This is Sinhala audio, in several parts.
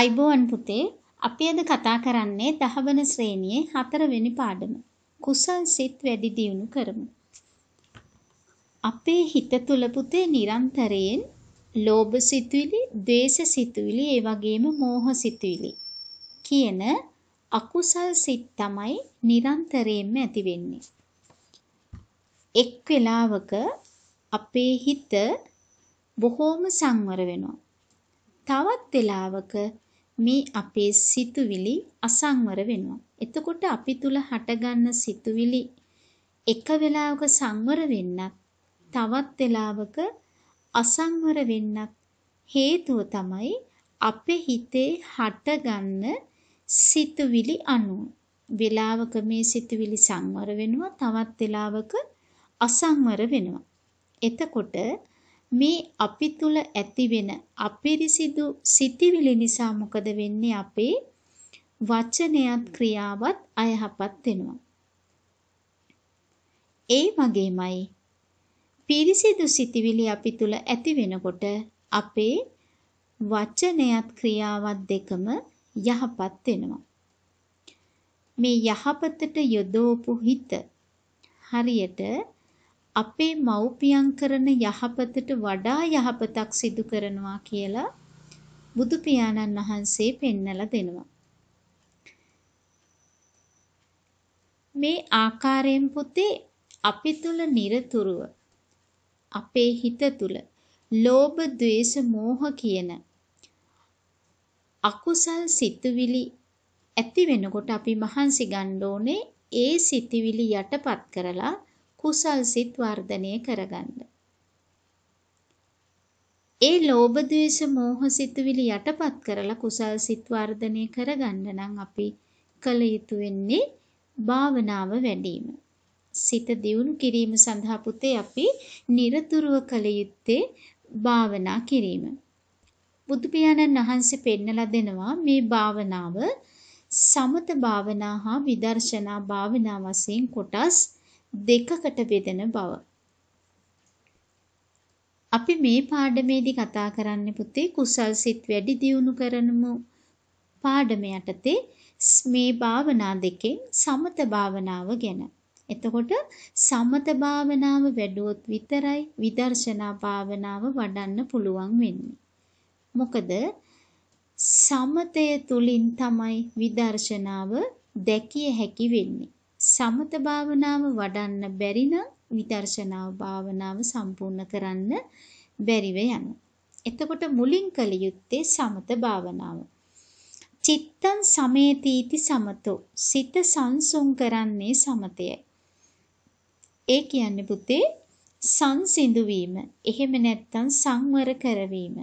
අයිබෝන් පුතේ අපි අද කතා කරන්නේ දහවන ශ්‍රේණියේ හතරවෙනි පාඩම. කුසල් සිත් වැඩි දියුණු කරමු. අපේ හිත තුල පුතේ නිරන්තරයෙන් ලෝභ සිතුවිලි, ද්වේෂ සිතුවිලි, ඒ වගේම මෝහ සිතුවිලි කියන අකුසල් සිත් තමයි නිරන්තරයෙන්ම ඇති වෙන්නේ. එක් වෙලාවක අපේ හිත බොහෝම සංවර වෙනවා. තවත් වෙලාවක මේ අපේ සිතුවිලි අසංවර වෙනවා. එතකොට අපි තුල හටගන්න සිතුවිලි එක වෙලාවක සංවර වෙන්නත් තවත් වෙලාවක අසංවර වෙන්නත් හේතුව තමයි අපේ හිතේ හටගන්න සිතුවිලි අණුව. වෙලාවක මේ සිතුවිලි සංවර වෙනවා තවත් වෙලාවක අසංවර වෙනවා. එතකොට මේ අපි තුල ඇතිවෙන අපිරිසිදු සිතිවිලි නිසා මොකද වෙන්නේ අපේ වචනයත් ක්‍රියාවත් අයහපත් වෙනවා. ඒ වගේමයි පිරිසිදු සිතිවිලි අපි තුල ඇති වෙනකොට අපේ වචනයත් ක්‍රියාවත් දෙකම යහපත් වෙනවා. මේ යහපතට යොදවපු හිත හරියට අපේ මව්පියන් කරන යහපතට වඩා යහපතක් සිදු කරනවා කියලා බුදු පියාණන් වහන්සේ පෙන්නලා දෙනවා. මේ ආකාරයෙන් පුතේ අපි තුල নিরතුරුව අපේ හිත තුල ලෝභ, ద్వේෂ, මෝහ කියන අකුසල් සිතුවිලි ඇති වෙනකොට අපි මහන්සි ගන්න ඕනේ ඒ සිතුවිලි යටපත් කරලා කුසල් සිත් වර්ධනය කරගන්න. ඒ ලෝභ ද්වේෂ මෝහ සිතුවිලි යටපත් කරලා කුසල් සිත් වර්ධනය කරගන්න නම් අපි කළ යුතු වෙන්නේ භාවනාව වැඩි වීම. සිත දියුණු කිරීම සඳහා පුතේ අපි নিরතුරුව කළ යුත්තේ භාවනා කිරීම. බුදු පියාණන් වහන්සේ පෙන්නලා දෙනවා මේ භාවනාව සමත භාවනා හා විදර්ශනා භාවනා වශයෙන් කොටස් දෙකකට බෙදෙන බව. අපි මේ පාඩමේදී කතා කරන්නේ පුතේ කුසල් සිත් වැඩි දියුණු කරනමු පාඩම යටතේ මේ භාවනා දෙකෙන් සමත භාවනාව ගැන. එතකොට සමත භාවනාව වැඩුවොත් විතරයි විදර්ශනා භාවනාව වඩන්න පුළුවන් වෙන්නේ. මොකද සමතය තුලින් තමයි විදර්ශනාව දැකිය හැකි වෙන්නේ. සමත භාවනාව වඩන්න බැරි නම් විදර්ශනා භාවනාව සම්පූර්ණ කරන්න බැරිව යනවා. එතකොට මුලින් කළ යුත්තේ සමත භාවනාව. චිත්තං සමේතීති සමතෝ. සිත සංසුන් කරන්නේ සමතයයි. ඒ කියන්නේ පුතේ සංසිඳු වීම. එහෙම නැත්නම් සංවර කරවීම.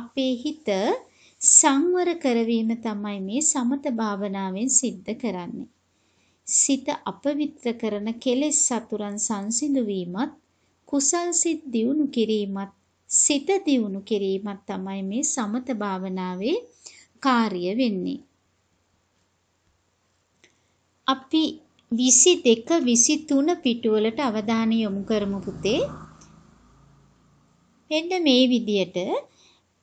අපේ හිත සංවර කරවීම තමයි මේ සමත භාවනාවෙන් සිද්ධ කරන්නේ. සිත අපවිත්‍ර කරන කෙලෙස් සතුරන් සංසිඳුවීමත් කුසල් සිත් දියුණු කිරීමත් සිත දියුණු කිරීමත් තමයි මේ සමත භාවනාවේ කාර්ය වෙන්නේ. අපි 22 23 පිටුවලට අවධානය යොමු කරමු පුතේ. මෙන්න මේ විදියට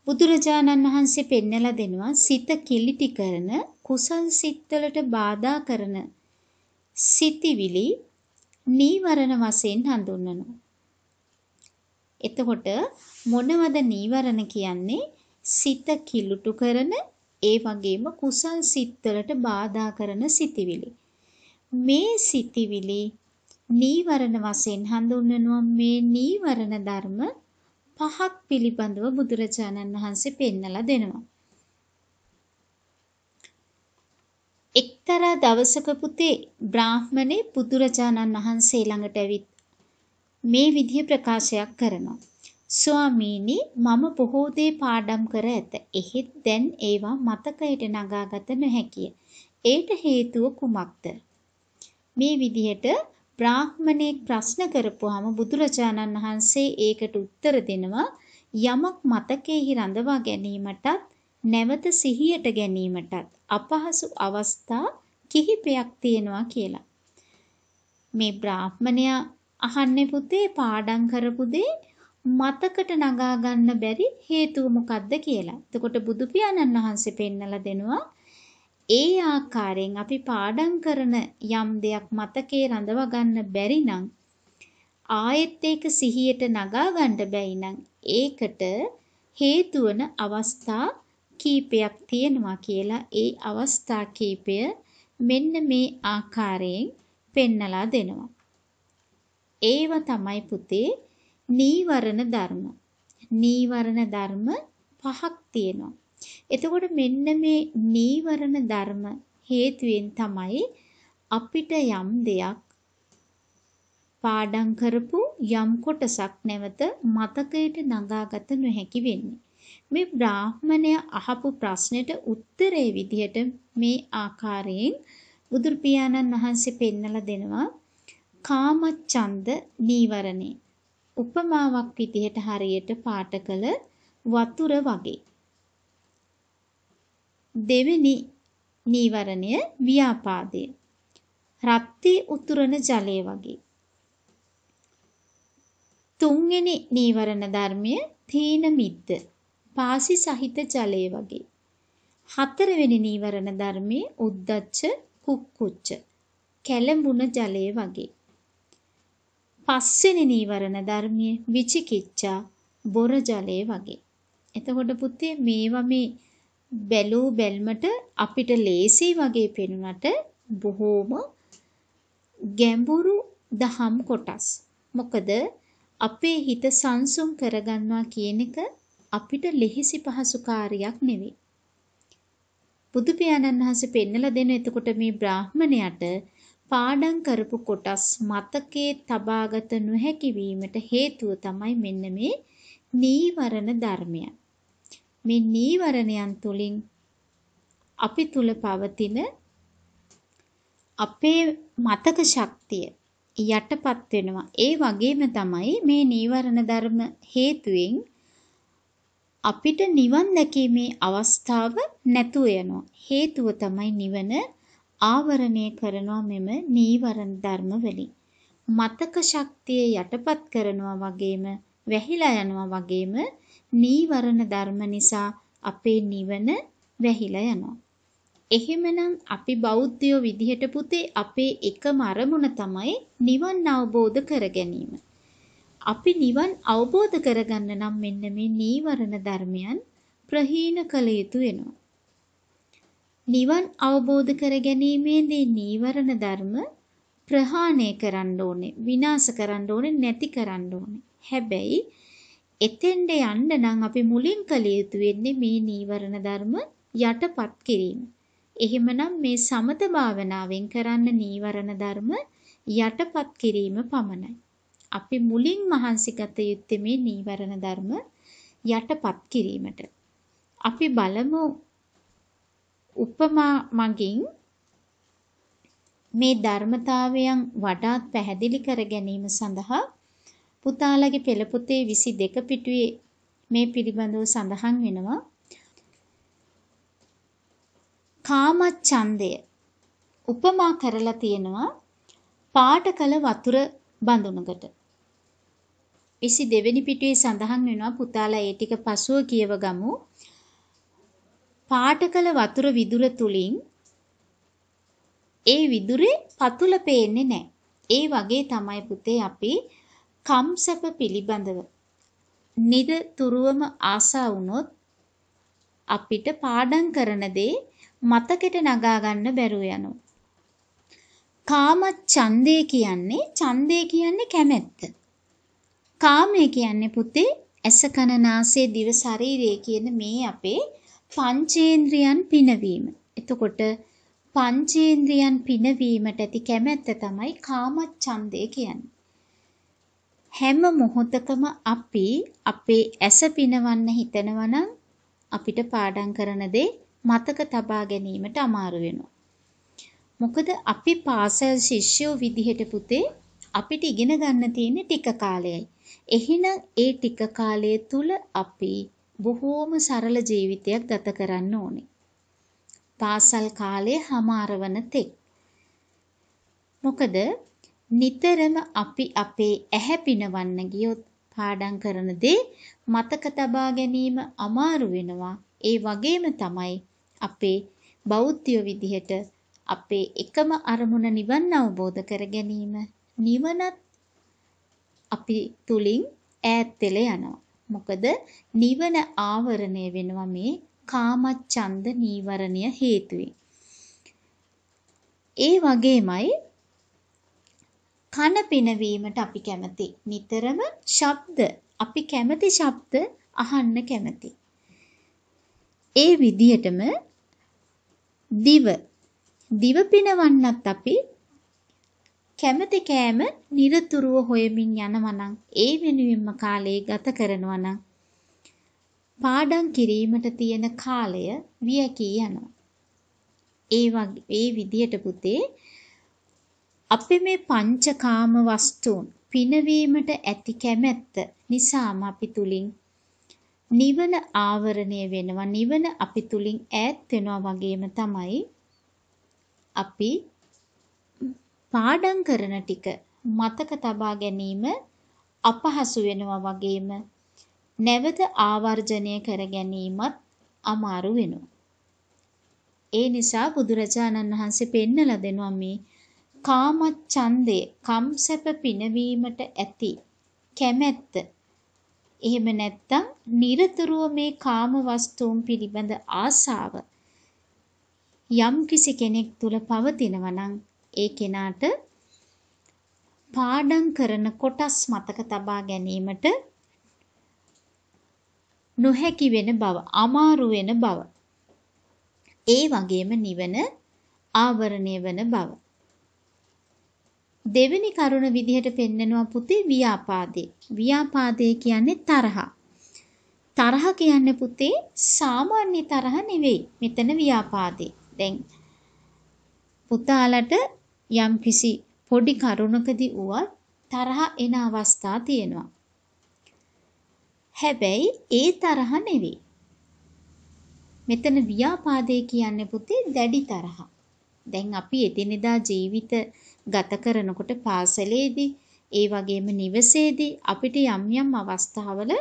බුදුරජාණන් වහන්සේ පෙන්නලා දෙනවා සිත කිලිටි කරන කුසල් සිත්වලට බාධා කරන සිතිවිලි නීවරණ වශයෙන් හඳුන්වනවා. එතකොට මොනවද නීවරණ කියන්නේ? සිත කිලුටු කරන ඒ වගේම කුසල් සිත්වලට බාධා කරන සිතිවිලි. මේ සිතිවිලි නීවරණ වශයෙන් හඳුන්වනවා. මේ නීවරණ ධර්ම පහක් පිළිබඳව බුදුරජාණන් වහන්සේ පෙන්නලා දෙනවා. එක්තරා දවසක පුතේ බ්‍රාහ්මණේ බුදුරජාණන් වහන්සේ ළඟට ඇවිත් මේ විදිහ ප්‍රකාශයක් කරනවා. ස්වාමීනි මම බොහෝ දේ පාඩම් කර ඇත. එහෙත් දැන් ඒවා මතකයට නගාගත නොහැකිය. ඒට හේතුව කුමක්ද? මේ විදිහට බ්‍රාහ්මණෙක් ප්‍රශ්න කරපුවාම බුදුරජාණන් වහන්සේ ඒකට උත්තර දෙනවා යමක් මතකයේ රඳවා ගැනීමටත් නැවත සිහියට ගැනීමටත් අපහසු අවස්ථා කිහිපයක් තියෙනවා කියලා. මේ බ්‍රාහ්මණයා අහන්නේ පුතේ පාඩම් කරපු දේ මතකට නගා ගන්න බැරි හේතුව මොකක්ද කියලා. එතකොට බුදු පියාණන් වහන්සේ පෙන්නලා දෙනවා ඒ ආකාරයෙන් අපි පාඩම් කරන යම් දෙයක් මතකේ රඳවා ගන්න බැරි නම් ආයෙත් ඒක සිහියට නගා ගන්න බැයි නම් ඒකට හේතු වන අවස්ථා කීපයක් තියෙනවා කියලා ඒ අවස්ථා කීපය මෙන්න මේ ආකාරයෙන් පෙන්නලා දෙනවා. ඒව තමයි පුතේ නීවරණ ධර්ම. නීවරණ ධර්ම පහක් තියෙනවා. එතකොට මෙන්න මේ නීවරණ ධර්ම හේතුවෙන් තමයි අපිට යම් දෙයක් පාඩම් කරපු යම් කොටසක් නැවත මතකයට නගාගත නොහැකි වෙන්නේ. මේ බ්‍රාහ්මණය අහපු ප්‍රශ්නෙට උත්තරේ විදිහට මේ ආකාරයෙන් බුදු පියාණන් වහන්සේ පෙන්නලා දෙනවා කාමච්ඡන්ද නීවරණේ උපමාවක් විදිහට හරියට පාට කළ වතුර වගේ දෙවෙනි නීවරණය ව්‍යාපාදය රත්ති උතුරන ජලය වගේ තුන්වෙනි නීවරණ ධර්මය තීන මිද්ද පාසි සහිත ජලය වගේ. හතරවෙනි නීවරණ ධර්මයේ උද්දච්ච කුක්කුච්ච කැළඹුණ ජලය වගේ. පස්වෙනි නීවරණ ධර්මයේ විචිකිච්ඡා බොර ජලය වගේ. එතකොට පුතේ මේවා මේ බැලූ බැල්මට අපිට ලේසි වගේ පෙනුනට බොහෝම ගැඹුරු දහම් කොටස්. මොකද අපේ හිත සංසුන් කරගන්නවා කියන එක අපිට ලිහිසි පහසු කාර්යයක් නෙවෙයි. බුදු පියාණන් වහන්සේ පෙන්නලා දෙන එතකොට මේ බ්‍රාහමණයට පාඩම් කරපු කොටස් මතකයේ තබාගත නොහැකි වීමට හේතුව තමයි මෙන්න මේ නීවරණ ධර්මයන්. මේ නීවරණයන් තුලින් අපි තුල පවතින අපේ මතක ශක්තිය යටපත් වෙනවා. ඒ වගේම තමයි මේ නීවරණ ධර්ම හේතුවෙන් අපිට නිවන් දැකීමේ අවස්ථාව නැතුව යනවා. හේතුව තමයි නිවන ආවරණය කරනවා මෙම නීවරණ ධර්ම වලින්. මතක ශක්තිය යටපත් කරනවා වගේම වැහිලා යනවා වගේම නීවරණ ධර්ම නිසා අපේ නිවන වැහිලා යනවා. එහෙමනම් අපි බෞද්ධයෝ විදිහට පුතේ අපේ එකම අරමුණ තමයි නිවන් අවබෝධ කර ගැනීම. අපි නිවන් අවබෝධ කරගන්න නම් මෙන්න මේ නීවරණ ධර්මයන් ප්‍රහීන කළ යුතු වෙනවා. නිවන් අවබෝධ කර ගැනීමේදී නීවරණ ධර්ම ප්‍රහාණය කරන්න ඕනේ, විනාශ කරන්න ඕනේ, නැති කරන්න ඕනේ. හැබැයි එතෙන්ට යන්න නම් අපි මුලින් කළ යුතු වෙන්නේ මේ නීවරණ ධර්ම යටපත් කිරීම. එහෙමනම් මේ සමත භාවනාවෙන් කරන්න නීවරණ ධර්ම යටපත් කිරීම පමණයි. අපි මුලින් මහන්සි ගත යුත්තේ මේ නීවරණ ධර්ම යටපත් කිරීමට. අපි බලමු උපමා මගින් මේ ධර්මතාවයන් වඩාත් පැහැදිලි කර ගැනීම සඳහා පුතාලගේ පෙළපොතේ 22 පිටුවේ මේ පිළිබඳව සඳහන් වෙනවා. කාමච්ඡන්දය උපමා කරලා තියෙනවා පාට කළ වතුර බඳුනකට 22 පිටුවේ සඳහන් වෙනවා පුතාලා ඒ ටික පසුව කියව ගමු. පාට කළ වතුර විදුල තුලින් ඒ විදුරේ පතුල පේන්නේ නැහැ. ඒ වගේ තමයි පුතේ අපි කම්සප පිළිබඳව නිරතුරුවම ආසා වුණොත් අපිට පාඩම් කරන දේ මතකෙට නගා ගන්න බැරුව යනවා. කාම ඡන්දේ කියන්නේ ඡන්දේ කියන්නේ කැමැත්ත. කාමය කියන්නේ පුතේ ඇස කන නාසය දිව ශරීරය කියන මේ අපේ පංචේන්ද්‍රයන් පිනවීම. එතකොට පංචේන්ද්‍රයන් පිනවීමට ඇති කැමැත්ත තමයි කාමච්ඡන්දය කියන්නේ. හැම මොහොතකම අපි අපේ ඇස පිනවන්න හිතනවනම් අපිට පාඩම් කරන දේ මතක තබා ගැනීමට අමාරු වෙනවා. මොකද අපි පාසල් ශිෂ්‍යෝ විදිහට පුතේ අපිට ඉගෙන ගන්න තියෙන ටික කාලයයි. එහෙනම් ඒ ටික කාලය තුල අපි බොහෝම සරල ජීවිතයක් ගත කරන්න ඕනේ. පාසල් කාලය හමාරවන තෙක්. මොකද නිතරම අපි අපේ ඇහැ පිනවන්න ගියොත් පාඩම් කරන දේ මතක තබා ගැනීම අමාරු වෙනවා. ඒ වගේම තමයි අපේ බෞද්ධය විදිහට අපේ එකම අරමුණ නිවන් අවබෝධ කර ගැනීම නිවනත් අපි තුලින් ඈත් වෙලා යනවා. මොකද නිවන ආවරණය වෙනවා මේ කාමච්ඡන්ද නීවරණය හේතුවෙන්. ඒ වගේමයි කන පිනවීමට අපි කැමති. නිතරම ශබ්ද අපි කැමති ශබ්ද අහන්න කැමති. ඒ විදිහටම දිව දිව පිනවන්නත් අපි කැමති කෑම নিরතුරුව හොයමින් යනවා නම් ඒ වෙනුවෙන්ම කාලය ගත කරනවා නම් පාඩම් කිරීමට තියෙන කාලය වියකී යනවා. ඒ වගේ ඒ විදියට පුතේ අපි මේ පංචකාම වස්තුන් පිනවීමට ඇති කැමැත්ත නිසාම අපි තුලින් නිවන ආවරණය වෙනවා නිවන අපි තුලින් ඈත් වෙනවා වගේම තමයි අපි පාඩම් කරන ටික මතක තබා ගැනීම අපහසු වෙනවා වගේම නැවත ආවර්ජනය කර ගැනීමත් අමාරු වෙනවා. ඒ නිසා බුදුරජාණන් වහන්සේ පෙන්නලා දෙනවා මේ කාමච්ඡන්දය, කම්සප පිනවීමට ඇති කැමැත්ත. එහෙම නැත්නම් নিরතුරුව මේ කාම වස්තුන් පිළිබඳ ආසාව යම් කිසි කෙනෙක් තුල පවතිනවා නම් ඒ කෙනාට පාඩම් කරන කොටස් මතක තබා ගැනීමට නොහැකි වෙන බව, අමාරු වෙන බව. ඒ වගේම නිවන ආවරණය වෙන බව. දෙවෙනි කරුණ විදිහට පෙන්නනවා පුතේ ව්‍යාපාදේ. ව්‍යාපාදේ කියන්නේ තරහ. තරහ කියන්නේ පුතේ සාමාන්‍ය තරහ නෙවෙයි. මෙතන ව්‍යාපාදේ. දැන් පුතාලට යම්කිසි පොඩි කරුණකදී වුවත් තරහ එන අවස්ථා තියෙනවා. හැබැයි ඒ තරහ නෙවෙයි. මෙතන ව්‍යාපාදේ කියන්නේ පුතේ දැඩි තරහ. දැන් අපි එදිනෙදා ජීවිත ගත කරනකොට පාසලේදී ඒ වගේම නිවසේදී අපිට යම් යම් අවස්ථාවල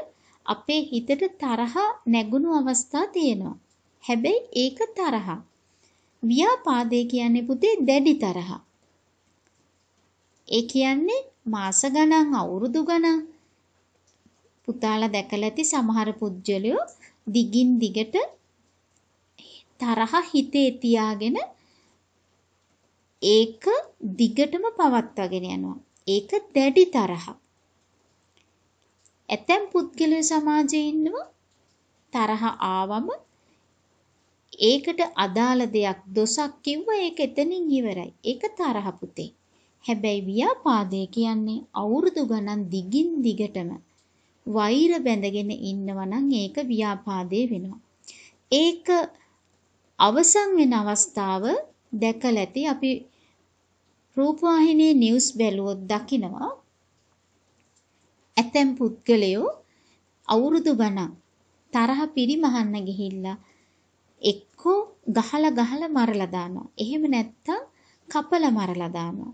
අපේ හිතට තරහ නැගුණු අවස්ථා තියෙනවා. හැබැයි ඒක තරහ. ව්‍යාපාදේ කියන්නේ පුතේ දැඩි තරහක්. ඒ කියන්නේ මාස ගණන් අවුරුදු ගණන් පුතාලා දැකලා ඇති සමහර පුජ්‍යලයෝ දිගින් දිගට තරහ හිතේ තියාගෙන ඒක දිගටම පවත්වාගෙන යනවා. ඒක දැඩි තරහක්. ඇතැම් පුද්ගලයෝ සමාජයේ ඉන්නවා තරහ ආවම ඒකට අදාළ දෙයක් දොසක් කිව්ව ඒක එතනින් ඉවරයි. ඒක තරහ පුතේ. හැබැයි ව්‍යාපාදේ කියන්නේ අවුරුදු ගණන් දිගින් දිගටම වෛර බැඳගෙන ඉන්නවා නම් ඒක ව්‍යාපාදේ වෙනවා. ඒක අවසන් වෙන අවස්ථාව දැකලා ඇති අපි රූපවාහිනියේ නිවුස් බැලුවොත් දකිනවා ඇතැම් පුද්ගලයෝ අවුරුදු ගණන් තරහ පිරිමහන්න ගිහිල්ලා එක්කෝ ගහලා ගහලා මරලා දානවා. එහෙම නැත්තම් කපලා මරලා දානවා.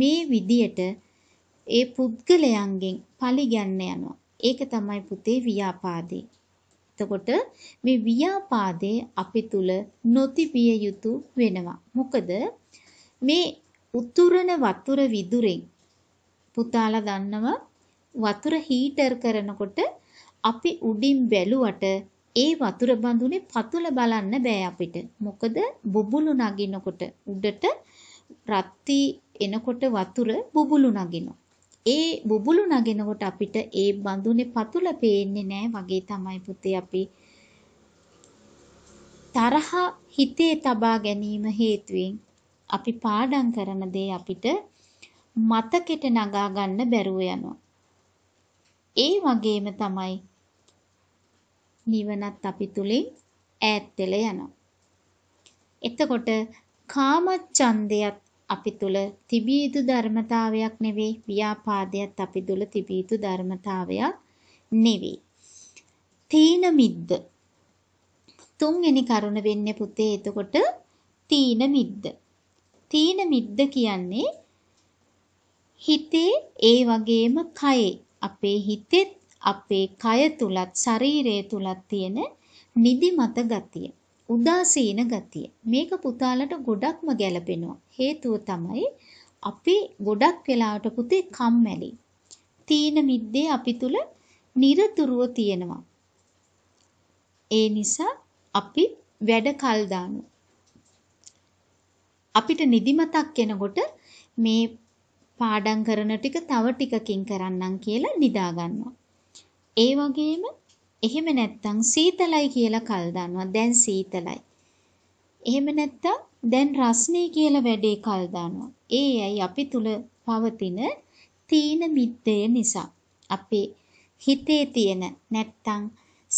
මේ විදියට ඒ පුද්ගලයන්ගෙන් පරිගන්න යනවා. ඒක තමයි පුතේ ව්‍යාපාදේ. එතකොට මේ ව්‍යාපාදේ අපි තුල නොතිබිය යුතු වෙනවා. මොකද මේ උතුරන වතුර විදුරෙන් පුතාලා දන්නව වතුර හීටර් කරනකොට අපි උඩින් බැලුවට ඒ වතුර බඳුනේ පතුල බලන්න බෑ අපිට. මොකද බුබුලු නගිනකොට උඩට රත්ති එනකොට වතුර බුබුලු නගිනවා. ඒ බුබුලු නගෙනකොට අපිට ඒ බඳුනේ පතුල පේන්නේ නැහැ වගේ තමයි පුතේ අපි තරහ හිතේ තබා ගැනීම හේතුවෙන් අපි පාඩම් කරන දේ අපිට මතකෙට නගා ගන්න බැරුව යනවා. ඒ වගේම තමයි නිවනත් අපි තුලින් ඈත් වෙලා යනවා. එතකොට කාමච්ඡන්දයත් අපි තුල තිබිය යුතු ධර්මතාවයක් නෙවෙයි ව්‍යාපාදයත් අපි තුල තිබිය යුතු ධර්මතාවයක් නෙවෙයි තීන මිද්ද තුන්වෙනි කරුණ වෙන්නේ පුතේ එතකොට තීන මිද්ද තීන මිද්ද කියන්නේ හිතේ ඒ වගේම කයේ අපේ හිතෙත් අපේ කය තුලත් ශරීරය තුලත් තියෙන නිදිමත ගතිය උදාසීන ගතිය. මේක පුතාලට ගොඩක්ම ගැළපෙනවා. හේතුව තමයි අපි ගොඩක් වෙලාවට පුතේ කම්මැලි. තීන මිද්දේ අපි තුල নিরතුරුව තියෙනවා. ඒ නිසා අපි වැඩ කල් අපිට නිදිමතක් එනකොට මේ පාඩම් කරන ටික තව ටිකකින් කරන්නම් කියලා නිදා ගන්නවා. ඒ වගේම එහෙම නැත්තම් සීතලයි කියලා කල් දානවා. දැන් සීතලයි. එහෙම නැත්තම් දැන් රස්නේ කියලා වැඩේ කල් දානවා. ඒ ඇයි අපි තුල පවතින තීන මිද්දය නිසා. අපේ හිතේ තියෙන නැත්තම්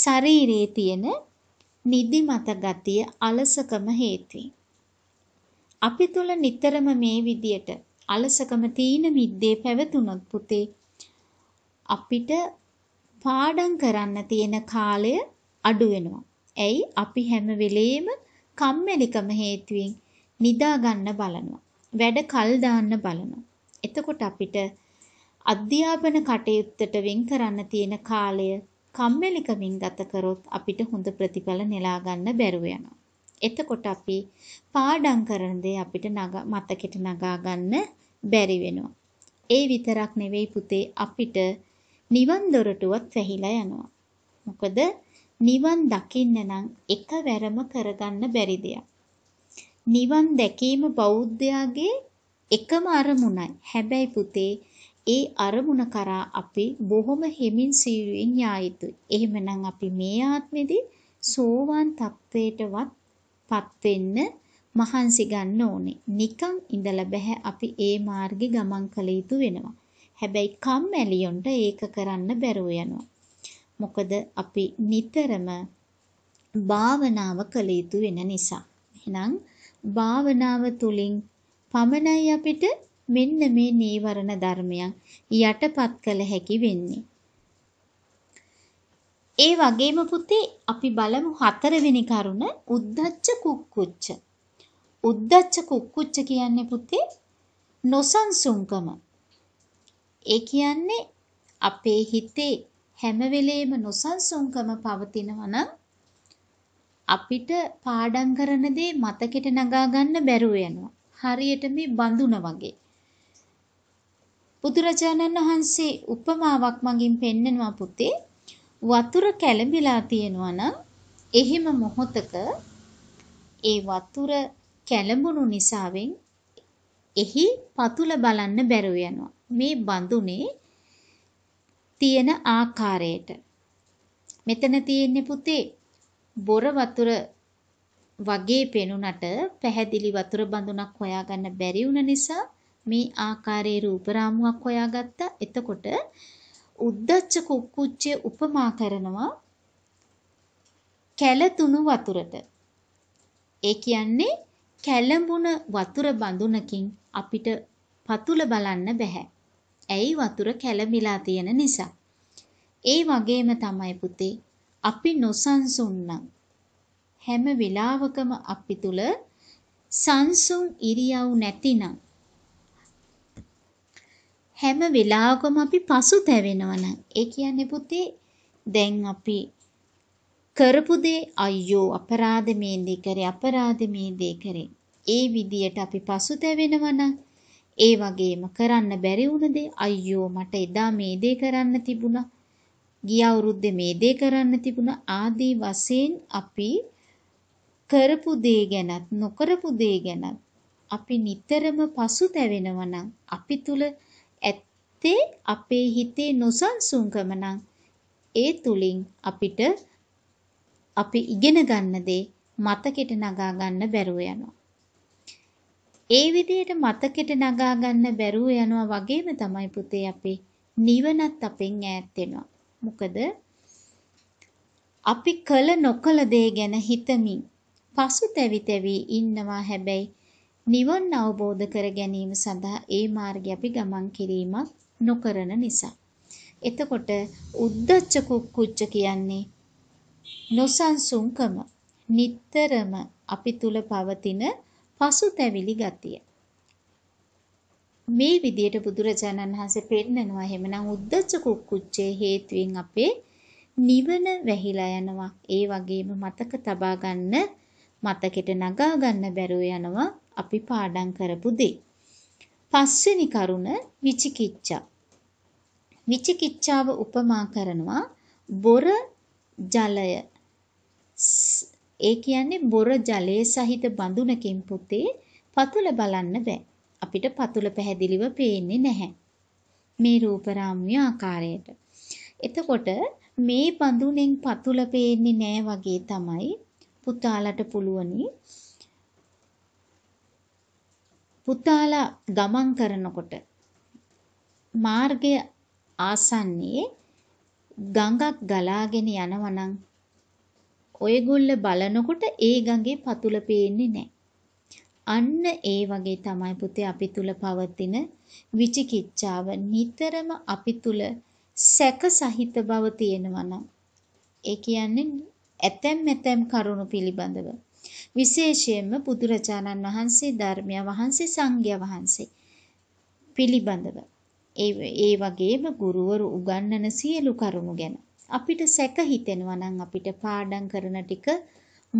ශරීරයේ තියෙන නිදිමත ගතිය අලසකම හේතුයි. අපි තුල නිතරම මේ විදියට අලසකම තීන මිද්දේ පැවතුනොත් පුතේ අපිට පාඩම් කරන්න තියෙන කාලය අඩු වෙනවා. ඇයි අපි හැම වෙලේම කම්මැලිකම හේතුවෙන් නිදා ගන්න බලනවා. වැඩ කල් දාන්න බලනවා. එතකොට අපිට අධ්‍යාපන කටයුත්තට වෙන් කරන්න තියෙන කාලය කම්මැලිකමින් ගත කරොත් අපිට හොඳ ප්‍රතිඵල නෙලා ගන්න බැරුව යනවා. එතකොට අපි පාඩම් කරන දේ අපිට මතකෙට නගා ගන්න බැරි වෙනවා. ඒ විතරක් නෙවෙයි පුතේ අපිට නිවන් දොරටුවත් වැහිලා යනවා. මොකද නිවන් දකින්න නම් එකවරම කරගන්න බැරි දෙයක්. නිවන් දැකීම බෞද්ධයාගේ එකම අරමුණයි. හැබැයි පුතේ ඒ අරමුණ කරා අපි බොහොම හිමින් සීලයෙන් යා යුතුයි. එහෙමනම් අපි මේ ආත්මෙදී සෝවාන් තත්වයටවත් පත් වෙන්න මහන්සි ගන්න ඕනේ. නිකන් ඉඳලා බෑ අපි ඒ මාර්ගේ ගමන් කළ යුතු වෙනවා. හැබැයි කම්මැලියොන්ට ඒක කරන්න බැරුව යනවා. මොකද අපි නිතරම භාවනාව කළ යුතු වෙන නිසා. එහෙනම් භාවනාව තුලින් පමණයි අපිට මෙන්න මේ නීවරණ ධර්මයන් යටපත් කළ හැකි වෙන්නේ. ඒ වගේම පුතේ අපි බලමු හතරවෙනි කරුණ උද්දච්ච කුක්කුච්ච. උද්දච්ච කුක්කුච්ච කියන්නේ පුතේ නොසන්සුන්කම ඒ කියන්නේ අපේ හිතේ හැම වෙලේම නොසන්සුන්කම පවතිනවා නම් අපිට පාඩම් කරන දේ මතකෙට නගා ගන්න බැරුව යනවා. හරියට මේ බඳුන වගේ. බුදුරජාණන් වහන්සේ උපමාවක් මගින් පෙන්නනවා පුතේ. වතුර කැළඹිලා තියෙනවා නම් එහෙම මොහොතක ඒ වතුර කැළඹුණු නිසාවෙන් එහි පතුල බලන්න බැරුව යනවා. මේ බඳුනේ තියෙන ආකාරයට මෙතන තියෙන්නේ පුතේ බොර වතුර වගේ පෙනුනට පැහැදිලි වතුර බඳුනක් හොයාගන්න බැරි වුණ නිසා මේ ආකාරයේ රූප රාමුවක් හොයාගත්තා. එතකොට උද්දච්ච කුක්කුච්චේ උපමා කරනවා කැලතුණු වතුරට. ඒ කියන්නේ කැළඹුණ වතුර බඳුනකින් අපිට පතුල බලන්න බෑ. ඇයි වතුර කැළඹිලා තියෙන නිසා. ඒ වගේම තමයි පුතේ අපි නොසන්සුන්නම් හැම වෙලාවකම අපි තුල සංසුන් ඉරියව් නැතිනම් හැම වෙලාවකම අපි පසුතැවෙනවා නම් ඒ කියන්නේ පුතේ දැන් අපි කරපු දේ අයියෝ අපරාධ මේ දේ කරේ අපරාධ මේ දේ කරේ ඒ විදියට අපි පසුතැවෙනවා නම් ඒ වගේම කරන්න බැරි වුණ දේ අයියෝ මට එදා මේ දේ කරන්න තිබුණා. ගිය අවුරුද්දේ මේ දේ කරන්න තිබුණා ආදී වශයෙන් අපි කරපු දේ ගැනත් නොකරපු දේ ගැනත් අපි නිතරම පසුතැවෙනවා නම් අපි තුල ඇත්තේ අපේ හිතේ නොසන්සුන්කම නම් ඒ තුලින් අපිට අපි ඉගෙන ගන්න දේ මතකෙට නගා ගන්න බැරුව යනවා. ඒ විදිහට මතකෙට නගා ගන්න බැරුව යනවා වගේම තමයි පුතේ අපි නිවනත් අපෙන් ඈත් වෙනවා. මොකද අපි කළ නොකළ දේ ගැන හිතමින් පසුතැවි තැවි ඉන්නවා හැබැයි නිවන් අවබෝධ කර ගැනීම සඳහා ඒ මාර්ගය අපි ගමන් කිරීමක් නොකරන නිසා. එතකොට උද්දච්ච කුක්කුච්ච කියන්නේ නොසන්සුන්කම නිටතරම අපි තුල පවතින පසුතැවිලි ගතිය. මේ විදියට බුදුරජාණන් වහන්සේ පෙන්නනවා එහෙමනම් උද්දච්ච කුක්කුච්චේ හේතුවෙන් අපේ නිවන වැහිලා යනවා. ඒ වගේම මතක තබා ගන්න මතකෙට නගා ගන්න බැරුව යනවා අපි පාඩම් කරපු දේ. පස්වෙනි කරුණ විචිකිච්ඡා. විචිකිච්ඡාව උපමා කරනවා බොර ජලය ඒ කියන්නේ බොර ජලයේ සහිත බඳුනකින් පුතේ පතුල බලන්න බෑ. අපිට පතුල පැහැදිලිව පේන්නේ නැහැ. මේ රූපරාමුවේ ආකාරයට. එතකොට මේ බඳුනෙන් පතුල පේන්නේ නැහැ වගේ තමයි පුතාලට පුළුවනි පුතාලා ගමන් කරනකොට මාර්ගය ආසන්නයේ ගඟක් ගලාගෙන යනවනම් ඔයගොල්ල බලනකොට ඒ ගඟේ පතුල පේන්නේ නැහැ. අන්න ඒ වගේ තමයි පුතේ අපි තුල පවතින විචිකිච්ඡාව නිතරම අපි තුල සැක සහිත බව තියෙනවා ඒ කියන්නේ ඇතැම් ඇතැම් කරුණු පිළිබඳව විශේෂයෙන්ම බුදුරජාණන් වහන්සේ ධර්මය වහන්සේ සංඝයා වහන්සේ පිළිබඳව ඒ ඒ වගේම ගුරුවරු උගන්වන සියලු කරුණු ගැන අපිට සැක හිතෙනවා නම් අපිට පාඩම් කරන ටික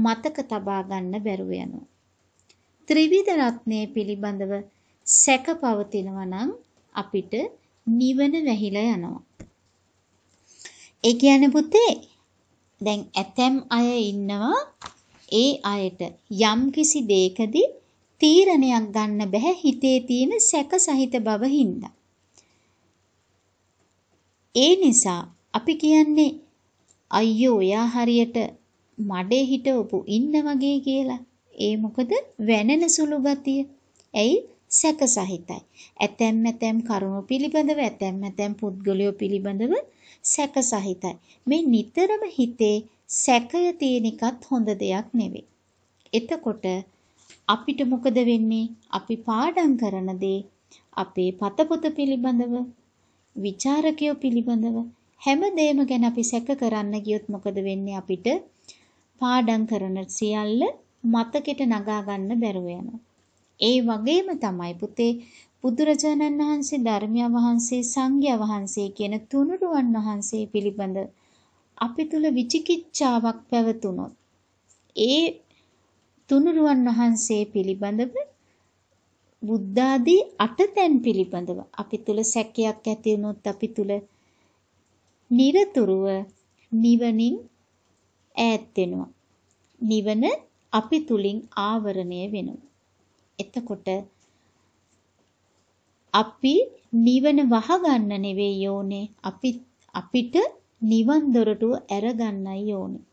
මතක තබා ගන්න බැරුව යනවා. ත්‍රිවිධ රත්නයේ පිළිබඳව සැක පවතිනවා නම් අපිට නිවන වැහිලා යනවා. ඒ කියන්නේ පුතේ දැන් ඇතැම් අය ඉන්නවා ඒ අයට යම් කිසි දෙයකදී තීරණයක් ගන්න බෑ හිතේ තියෙන සැක සහිත බව හින්දා. ඒ නිසා අපි කියන්නේ අයියෝ එයා හරියට මඩේ හිටවපු ඉන්න වගේ කියලා. ඒ මොකද වැනෙන සුළු ගතිය. ඇයි සැක සහිතයි. ඇතැම් ඇතැම් කරුණු පිළිබඳව ඇතැම් ඇතැම් පුද්ගලයෝ පිළිබඳව සැක සහිතයි. මේ නිතරම හිතේ සැකය තියෙන එකත් හොඳ දෙයක් නෙවෙයි. එතකොට අපිට මොකද වෙන්නේ? අපි පාඩම් කරන දේ අපේ පතපොත පිළිබඳව, ਵਿਚාරකයෝ පිළිබඳව හැමදේම ගැන අපි සැක කරන්න ගියොත් මොකද වෙන්නේ අපිට පාඩම් කරන සියල්ල මතකෙට නගා ගන්න බැරුව යනවා. ඒ වගේම තමයි පුතේ බුදුරජාණන් වහන්සේ ධර්මය වහන්සේ සංඝයා වහන්සේ කියන තුනුරුවන් වහන්සේ පිළිබඳ අපි තුල විචිකිච්ඡාවක් පැවතුනොත් ඒ තුනුරුවන් වහන්සේ පිළිබඳව බුද්ධාදී අටතැන් පිළිබඳව අපි තුල සැකයක් ඇති වුණොත් අපි තුල নিරතුරුව නිවනින් ඈත් වෙනවා. නිවන අපි තුලින් ආවරණය වෙනවා. එතකොට අපි නිවන වහගන්න නෙවෙයි ඕනේ. අපි අපිට නිවන් දොරටුව ඇරගන්නයි ඕනේ.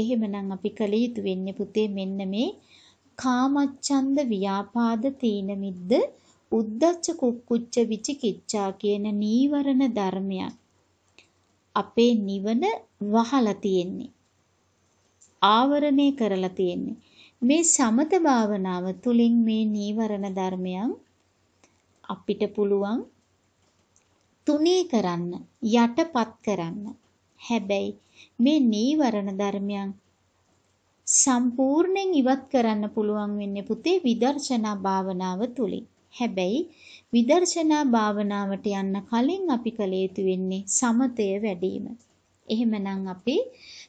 එහෙමනම් අපි කල යුතු වෙන්නේ පුතේ මෙන්න මේ කාමච්ඡන්ද ව්‍යාපාද තීන මිද්ද උද්දච්ච කුක්කුච්ච විචිකිච්ඡා කියන නීවරණ ධර්මයන් අපේ නිවන වහලා තියෙන්නේ. ආවරණය කරලා තියෙන්නේ. මේ සමත භාවනාව තුළින් මේ නීවරණ ධර්මයන් අපිට පුළුවන් තුනී කරන්න, යටපත් කරන්න. හැබැයි මේ නීවරණ ධර්මයන් සම්පූර්ණයෙන් ඉවත් කරන්න පුළුවන් වෙන්නේ පුතේ විදර්ශනා භාවනාව තුළින්. හැබැයි විදර්ශනා භාවනාවට යන්න කලින් අපි කළ යුතු වෙන්නේ සමතය වැඩි වීම. එහෙමනම් අපි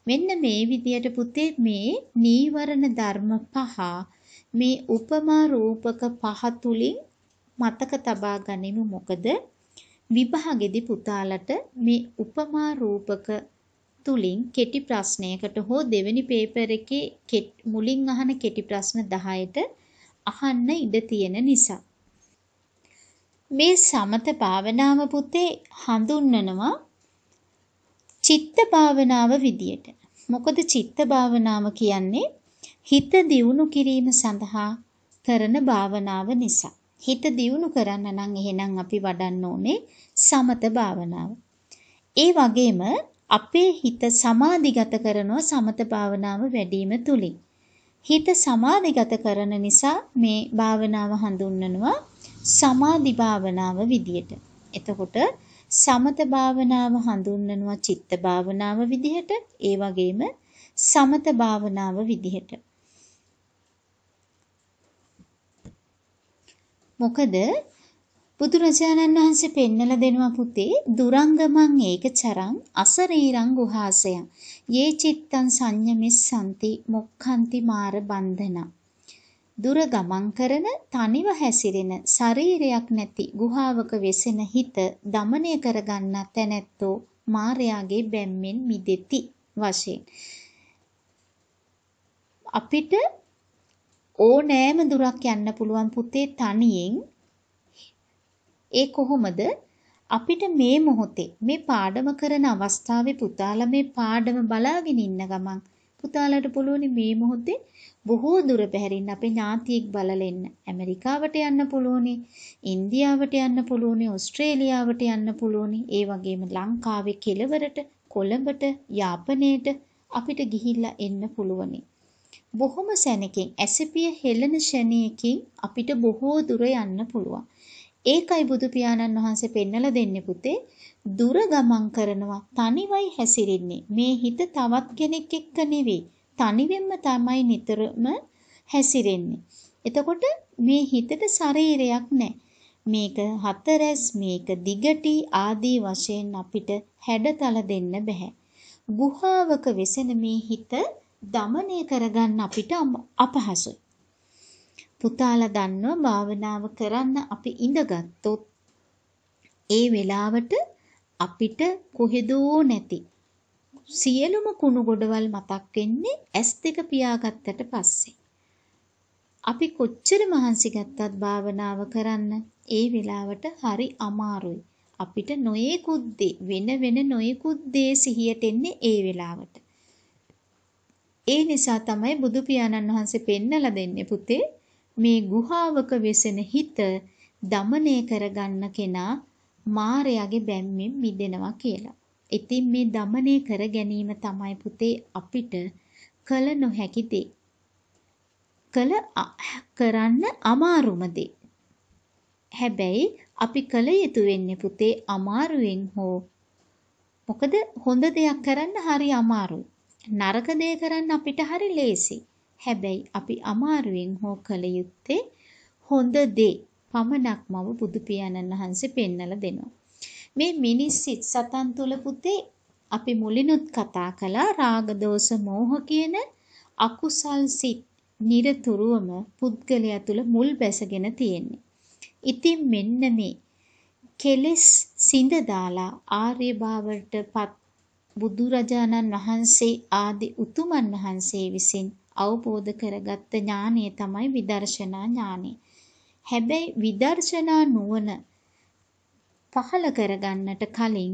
මෙන්න මේ විදියට පුතේ මේ නීවරණ ධර්ම පහ මේ උපමා රූපක පහ තුලින් මතක තබා ගනිමු මොකද විභාගෙදි පුතාලට මේ උපමා රූපක තුලින් කෙටි ප්‍රශ්නයකට හෝ දෙවෙනි පේපර් එකේ මුලින් අහන කෙටි ප්‍රශ්න 10ට අහන්න ඉඩ තියෙන නිසා මේ සමත භාවනාව පුතේ හඳුන්වනවා චිත්ත භාවනාව විදියට. මොකද චිත්ත භාවනාව කියන්නේ හිත දියුණු කිරීම සඳහා කරන භාවනාව නිසා. හිත දියුණු කරන්න නම් එහෙනම් අපි වඩන්න ඕනේ සමත භාවනාව. ඒ වගේම අපේ හිත සමාධිගත කරනවා සමත භාවනාව වැඩිම තුලින්. හිත සමාධිගත කරන නිසා මේ භාවනාව හඳුන්වනවා සමාධි භාවනාව විදියට. එතකොට සමත භාවනාව හඳුන්වනවා චිත්ත භාවනාව විදිහට ඒ වගේම සමත භාවනාව විදිහට මොකද බුදුරජාණන් වහන්සේ පෙන්නලා දෙනවා පුතේ දුරංගමං ඒක චරං අසරීරං ගුහාසයන් යේ චිත්තං සංයමෙස්සන්ති මොක්ඛන්ති මාර බන්ධනා දුර ගමන් කරන තනිව හැසිරෙන ශරීරයක් නැති ගුහාවක වෙසෙන හිත দমনය කරගන්නා තැනැත්තෝ මායාගේ බැම්මෙන් මිදෙති වශයෙන් අපිට ඕනෑම දුරක් යන්න පුළුවන් පුතේ තනියෙන් ඒ කොහොමද අපිට මේ මොහොතේ මේ පාඩම කරන අවස්ථාවේ පුතාලා මේ පාඩම බලාගෙන ඉන්න ගමන් පුතාලට පුළුවනි මේ මොහොතේ බොහෝ දුර පැහැරින්න අපේ ඥාතියෙක් බලලා එන්න. ඇමරිකාවට යන්න පුළුවනි, ඉන්දියාවට යන්න පුළුවනි, ඕස්ට්‍රේලියාවට යන්න පුළුවනි. ඒ වගේම ලංකාවේ කෙළවරට, කොළඹට, යාපනයේට අපිට ගිහිල්ලා එන්න පුළුවනි. බොහොම සැනකින් ඇසපිය හෙළන ෂණයකින් අපිට බොහෝ දුර යන්න පුළුවන්. ඒකයි බුදු පියාණන් වහන්සේ පෙන්වලා දෙන්නේ පුතේ දුර ගමන් කරනවා තනිවයි හැසිරෙන්නේ මේ හිත තවත් කෙනෙක් එක්ක නෙවෙයි තනිවෙන්ම තමයි නිතරම හැසිරෙන්නේ එතකොට මේ හිතට ශරීරයක් නැහැ මේක හතරැස් මේක දිගටි ආදී වශයෙන් අපිට හැඩතල දෙන්න බෑ ගුහාවක වෙසෙන මේ හිත දමණය කරගන්න අපිට අපහසුයි පුතාලා දන්නව භාවනාව කරන්න අපි ඉඳගත්තොත් ඒ වෙලාවට අපිට කොහෙදෝ නැති සියලුම කුණු ගොඩවල් මතක් වෙන්නේ ඇස් දෙක පියාගත්තට පස්සේ. අපි කොච්චර මහන්සි ගත්තත් භාවනාව කරන්න ඒ වෙලාවට හරි අමාරුයි. අපිට නොයෙකුත් දේ වෙන වෙන නොයෙකුත් දේ සිහියට එන්නේ ඒ වෙලාවට. ඒ නිසා තමයි බුදු පියාණන් වහන්සේ පෙන්නලා දෙන්නේ පුතේ මේ ගුහාවක වෙසෙන හිත දමණය කරගන්න කෙනා මාරයාගේ බැම්මෙන් මිදෙනවා කියලා. ඉතින් මේ দমনය කර ගැනීම තමයි පුතේ අපිට කළ නොහැකි දේ. කළ කරන්න අමාරුම දේ. හැබැයි අපි කළ යුතු වෙන්නේ පුතේ අමාරුවෙන් හෝ මොකද හොඳ දෙයක් කරන්න හරි අමාරුයි. නරක දේ කරන්න අපිට හරි ලේසි. හැබැයි අපි අමාරුවෙන් හෝ කළ යුත්තේ හොඳ දේ. පමණක්මව බුදු පියාණන් වහන්සේ පෙන්වලා දෙනවා. මේ මිනිස් සිත් සතන් තුල පුතේ අපි මුලිනුත් කතා කළා රාග දෝෂ මෝහ කියන අකුසල් සිත් নিরතුරුවම පුද්ගලයා තුල මුල් බැසගෙන තියෙන්නේ. ඉතින් මෙන්න මේ කෙලෙස් සිඳ දාලා ආර්ය භාවයටපත් බුදුරජාණන් වහන්සේ ආදී උතුමන් වහන්සේ විසින් අවබෝධ කරගත්ත ඥානය තමයි විදර්ශනා ඥානය. හැබැයි විදර්ශනා නුවණ පහළ කරගන්නට කලින්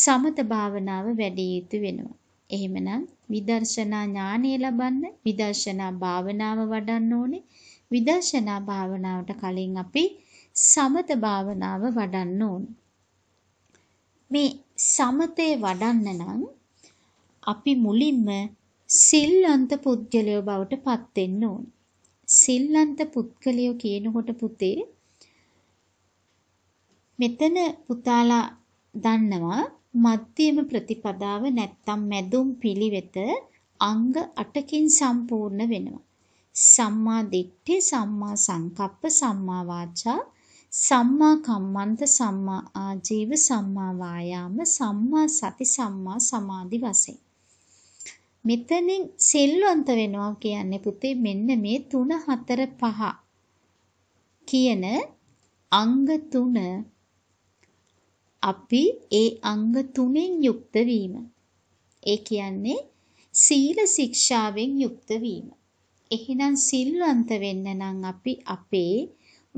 සමත භාවනාව වැඩි යුතු වෙනවා. එහෙමනම් විදර්ශනා ඥානය ලබන්න විදර්ශනා භාවනාව වඩන්න ඕනේ. විදර්ශනා භාවනාවට කලින් අපි සමත භාවනාව වඩන්න ඕන. මේ සමතේ වඩන්න නම් අපි මුලින්ම සිල්වන්ත පුද්ගලයෝ බවට පත් වෙන්න ඕන. සිල්ලන්ත පුද්ගලයෝ කියනකොට පුතේ මෙතන පුතාලා දන්නවා මධ්‍යම ප්‍රතිපදාව නැත්තම් මැදුම් පිළිවෙත අංග 8කින් සම්පූර්ණ වෙනවා. සම්මා දිට්ඨි, සම්මා සංකප්ප, සම්මා වාචා, සම්මා කම්මන්ත, සම්මා ආජීව, සම්මා වායාම, සම්මා සති, සම්මා සමාධි වශයෙන්. මෙතනින් සෙල්ලොන්ත වෙනවා කියන්නේ පුතේ මෙන්න මේ 3 4 5 කියන අංග තුන අපි ඒ අංග තුනෙන් යුක්ත වීම. ඒ කියන්නේ සීල ශික්ෂාවෙන් යුක්ත වීම. එහෙනම් සිල්වන්ත වෙන්න නම් අපි අපේ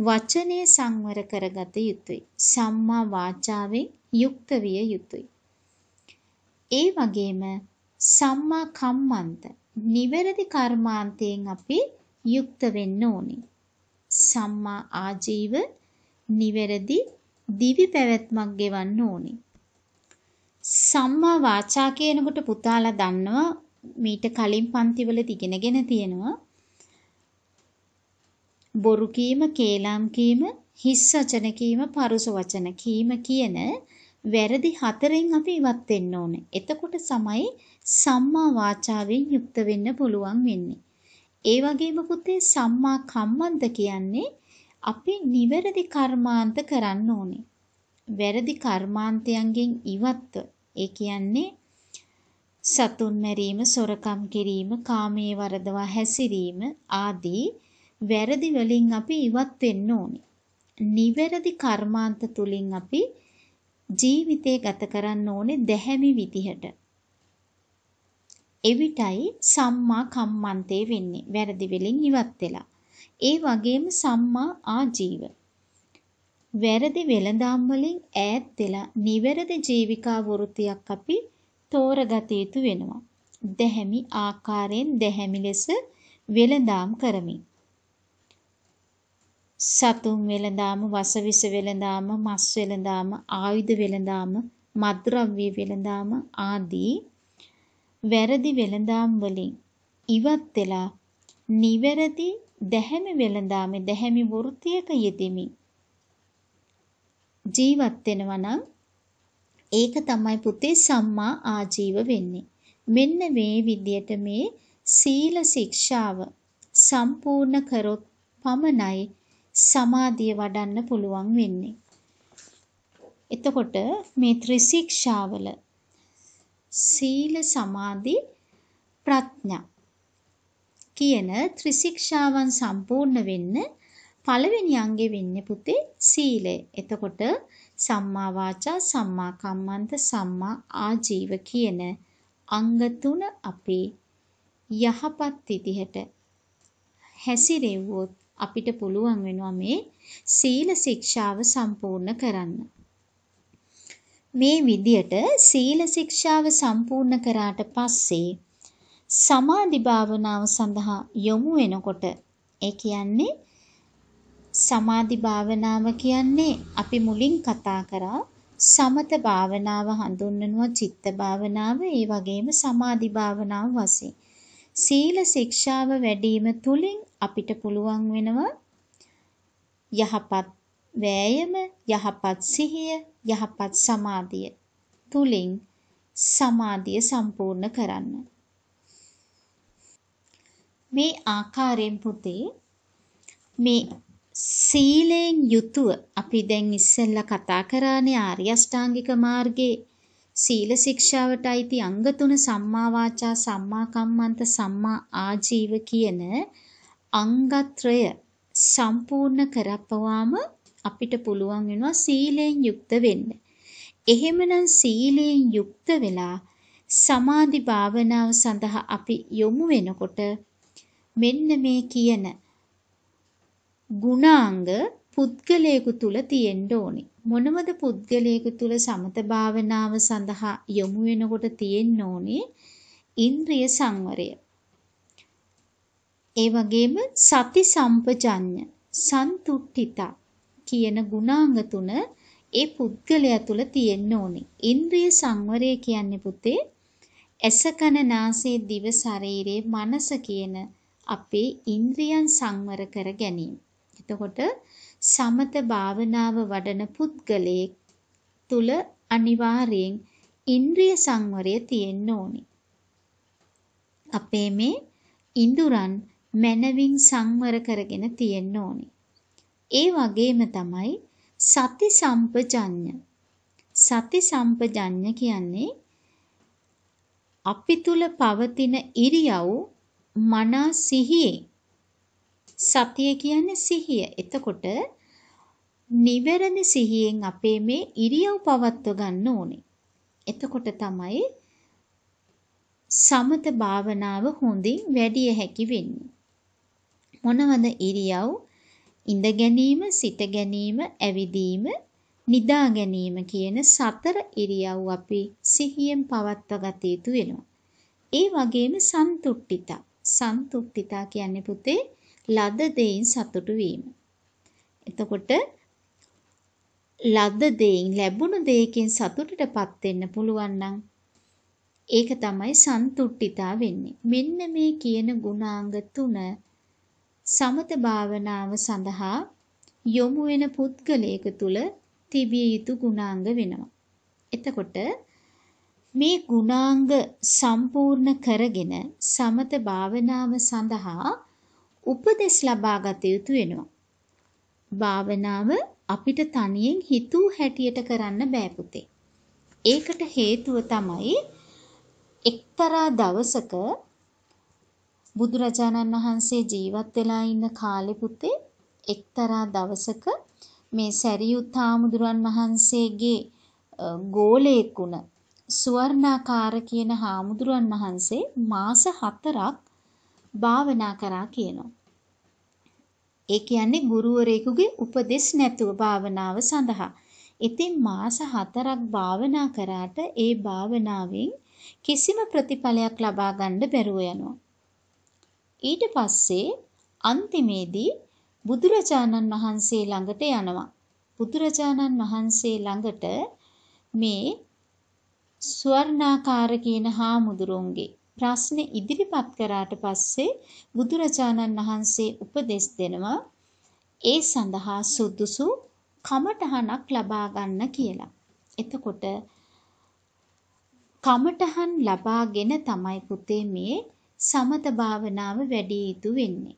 වචනය සංවර කරගත යුතුයි. සම්මා වාචාවෙන් යුක්ත විය යුතුයි. ඒ වගේම සම්මා කම්මන්ත නිවැරදි කර්මාන්තයෙන් අපි යුක්ත වෙන්න ඕනේ. සම්මා ආජීව නිවැරදි දිවි පැවැත්මක් ගෙවන්න ඕනේ. සම්මා වාචා කියනකොට පුතාලා දන්නවා මීට කලින් පන්තිවල ඉගෙනගෙන තියෙනවා බොරු කීම, කේලම් කීම, හිස් වචන කීම, පරුස වචන කීම කියන වැරදි හතරෙන් අපි ඉවත් වෙන්න ඕනේ. එතකොට තමයි සම්මා වාචාවෙන් යුක්ත වෙන්න පුළුවන් වෙන්නේ. ඒ වගේම පුතේ සම්මා කම්මන්ත කියන්නේ අපි නිවැරදි කර්මාන්ත කරන්න ඕනේ. වැරදි කර්මාන්තයන්ගෙන් ඉවත්ව. ඒ කියන්නේ සතුන් මැරීම, සොරකම් කිරීම, කාමයේ වරදවා හැසිරීම ආදී වැරදි වලින් අපි ඉවත් වෙන්න ඕනේ. නිවැරදි කර්මාන්ත තුලින් අපි ජීවිතය ගත කරන්න ඕනේ දැහැමි විදිහට. එවිටයි සම්මා කම්මන්තේ වෙන්නේ. වැරදි වලින් ඉවත් වෙලා. ඒ වගේම සම්මා ආජීව. වැරදි වෙළඳාම් වලින් ඈත් වෙලා නිවැරදි ජීවිකා වෘත්තියක් අපි තෝරගත යුතු වෙනවා. දැහැමි ආකාරයෙන් දැහැමි ලෙස වෙළඳාම් කරමින් සතුන් වෙළඳාම, වසවිස වෙළඳාම, මස් වෙළඳාම, ආයුධ වෙළඳාම, මත්ද්‍රව්‍ය වෙළඳාම ආදී වැරදි වෙළඳාම් වලින් ඉවත් වෙලා නිවැරදි දැහැමි වෙළඳාමේ දැහැමි වෘත්තියක යෙදෙමින් ජීවත් වෙනවා නම් ඒක තමයි පුතේ සම්මා ආජීව වෙන්නේ. මෙන්න මේ විදියට මේ සීල ශික්ෂාව සම්පූර්ණ කරොත් පමණයි සමාධිය වඩන්න පුළුවන් වෙන්නේ. එතකොට මේ ත්‍රිශික්ෂාවල සීල සමාධි ප්‍රඥා කියන ත්‍රිශික්ෂාවන් සම්පූර්ණ වෙන්න පළවෙනි අංගෙ වෙන්නේ පුතේ සීලය. එතකොට සම්මා වාචා සම්මා කම්මන්ත සම්මා ආජීව කියන අංග තුන අපි යහපත් විදිහට හැසිරෙව්වොත් අපිට පුළුවන් වෙනවා මේ සීල ශික්ෂාව සම්පූර්ණ කරන්න. මේ විදියට සීල ශික්ෂාව සම්පූර්ණ කරාට පස්සේ සමාධි භාවනාව සඳහා යොමු වෙනකොට ඒ කියන්නේ සමාධි භාවනාව කියන්නේ අපි මුලින් කතා කරා සමත භාවනාව හඳුන්වනවා චිත්ත භාවනාව ඒ වගේම සමාධි භාවනාව වශයෙන් සීල ශික්ෂාව වැඩිම තුලින් අපිට පුළුවන් වෙනවා යහපත් වෑයම යහපත් සිහිය යහපත් සමාධිය තුලින් සමාධිය සම්පූර්ණ කරන්න මේ ආකාරයෙන් පුතේ මේ සීලයෙන් යුතුව අපි දැන් ඉස්සෙල්ලා කතා කරානේ ආර්ය අෂ්ටාංගික මාර්ගයේ සීල ශික්ෂාවට අයිති අංග තුන සම්මා වාචා සම්මා කම්මන්ත සම්මා ආජීව කියන අංගත්‍රය සම්පූර්ණ කරපුවාම අපිට පුළුවන් වෙනවා සීලයෙන් යුක්ත වෙන්න. එහෙමනම් සීලයෙන් යුක්ත වෙලා සමාධි භාවනාව සඳහා අපි යොමු වෙනකොට මෙන්න මේ කියන ගුණාංග පුද්ගලයෙකු තුල තියෙන්න ඕනි. මොනවද පුද්ගලයෙකු තුල සමත භාවනාව සඳහා යොමු වෙනකොට තියෙන්න ඕනි? ඉන්ද්‍රිය සංවරය. ඒ වගේම සති සම්පජඤ්ඤ, සන්තුට්ඨිතා කියන ගුණාංග තුන ඒ පුද්ගලයා තුල තියෙන්න ඕනි. ඉන්ද්‍රිය සංවරය කියන්නේ පුතේ ඇස කන නාසය දිව ශරීරයේ මනස කියන අපේ ඉන්ද්‍රියන් සංවර කර ගැනීම. එතකොට සමත භාවනාව වඩන පුද්ගලයෙක් තුල අනිවාර්යෙන් ඉන්ද්‍රිය සංවරය තියෙන්න ඕනි. අපේ මේ ඉඳුරන් මනවින් සංවර කරගෙන තියෙන්න ඕනි. ඒ වගේම තමයි සති සම්පජඤ්ඤ. සති සම්පජඤ්ඤ කියන්නේ අපි තුල පවතින ඉරියව් මනසිහියේ සතිය කියන්නේ සිහිය. එතකොට නිවැරදි සිහියෙන් අපේ මේ ඉරියව් පවත්ව ගන්න ඕනේ. එතකොට තමයි සමත භාවනාව හොඳින් වැඩි හැකි වෙන්නේ. මොනවද ඉරියව්? ඉඳ ගැනීම, සිට ගැනීම, ඇවිදීම, නිදා ගැනීම කියන සතර ඉරියව් අපි සිහියෙන් පවත්ව ගත යුතු වෙනවා. ඒ වගේම සන්තුට්ඨිතා. සන්තුට්ඨිතා කියන්නේ පුතේ ලද දෙයින් සතුටු වීම. එතකොට ලද දෙයින් ලැබුණු දෙයකින් සතුටටපත් වෙන්න පුළුවන් නම් ඒක තමයි සන්තුට්ඨිතා වෙන්නේ. මෙන්න මේ කියන ගුණාංග තුන සමත භාවනාව සඳහා යොමු වෙන පුද්ගලයෙක තුල තිබිය යුතු ගුණාංග වෙනවා. එතකොට මේ ගුණාංග සම්පූර්ණ කරගෙන සමත භාවනාව සඳහා උපදෙස් ලබාගත යුතු වෙනවා. භාවනාව අපිට තනියෙන් හිතූ හැටියට කරන්න බෑ පුතේ. ඒකට හේතුව තමයි එක්තරා දවසක බුදුරජාණන් වහන්සේ ජීවත් වෙලා ඉන්න කාලෙ පුතේ එක්තරා දවසක මේ සැරියුත් හාමුදුරන් වහන්සේගේ ගෝලයෙක් වුණ සුවර්ණාකාර කියන හාමුදුරන් වහන්සේ මාස 4ක් භාවනා කරා කියනවා. ඒ කියන්නේ ගුරුවරයෙකුගේ උපදෙස් නැතුව භාවනාව සඳහා. ඉතින් මාස 4ක් භාවනා කරාට ඒ භාවනාවෙන් කිසිම ප්‍රතිඵලයක් ලබා ගන්න බැරුව යනවා. ඊට පස්සේ අන්තිමේදී බුදුරජාණන් වහන්සේ ළඟට යනවා. බුදුරජාණන් වහන්සේ ළඟට මේ ස්වර්ණාකාර කියන හාමුදුරුවන්ගේ ප්‍රශ්න ඉදිරිපත් කරාට පස්සේ බුදුරජාණන් වහන්සේ උපදෙස් දෙනවා ඒ සඳහා සුදුසු කමඨහනක් ලබා ගන්න කියලා. එතකොට කමඨහන් ලබාගෙන තමයි පුතේ මේ සමත භාවනාව වැඩි යුතු වෙන්නේ.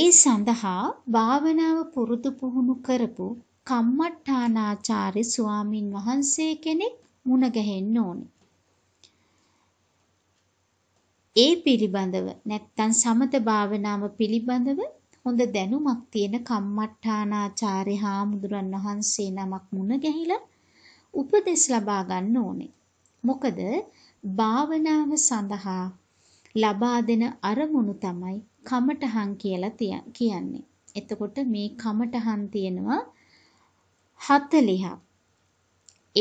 ඒ සඳහා භාවනාව පුරුදු පුහුණු කරපු කම්මට්ටානාචාර්ය ස්වාමින් වහන්සේ කෙනෙක් මුණ ගැහෙන්න ඕනේ. ඒ පිළිබඳව නැත්තම් සමත භාවනාව පිළිබඳව හොඳ දැනුමක් තියෙන කම්මට්ටානාචාර්ය හාමුදුරන් වහන්සේ නමක් මුණ ගැහිලා උපදෙස් ලබා ගන්න ඕනේ. මොකද භාවනාව සඳහා ලබා දෙන අරමුණු තමයි කමටහන් කියලා කියන්නේ. එතකොට මේ කමටහන් තියෙනවා 40ක්.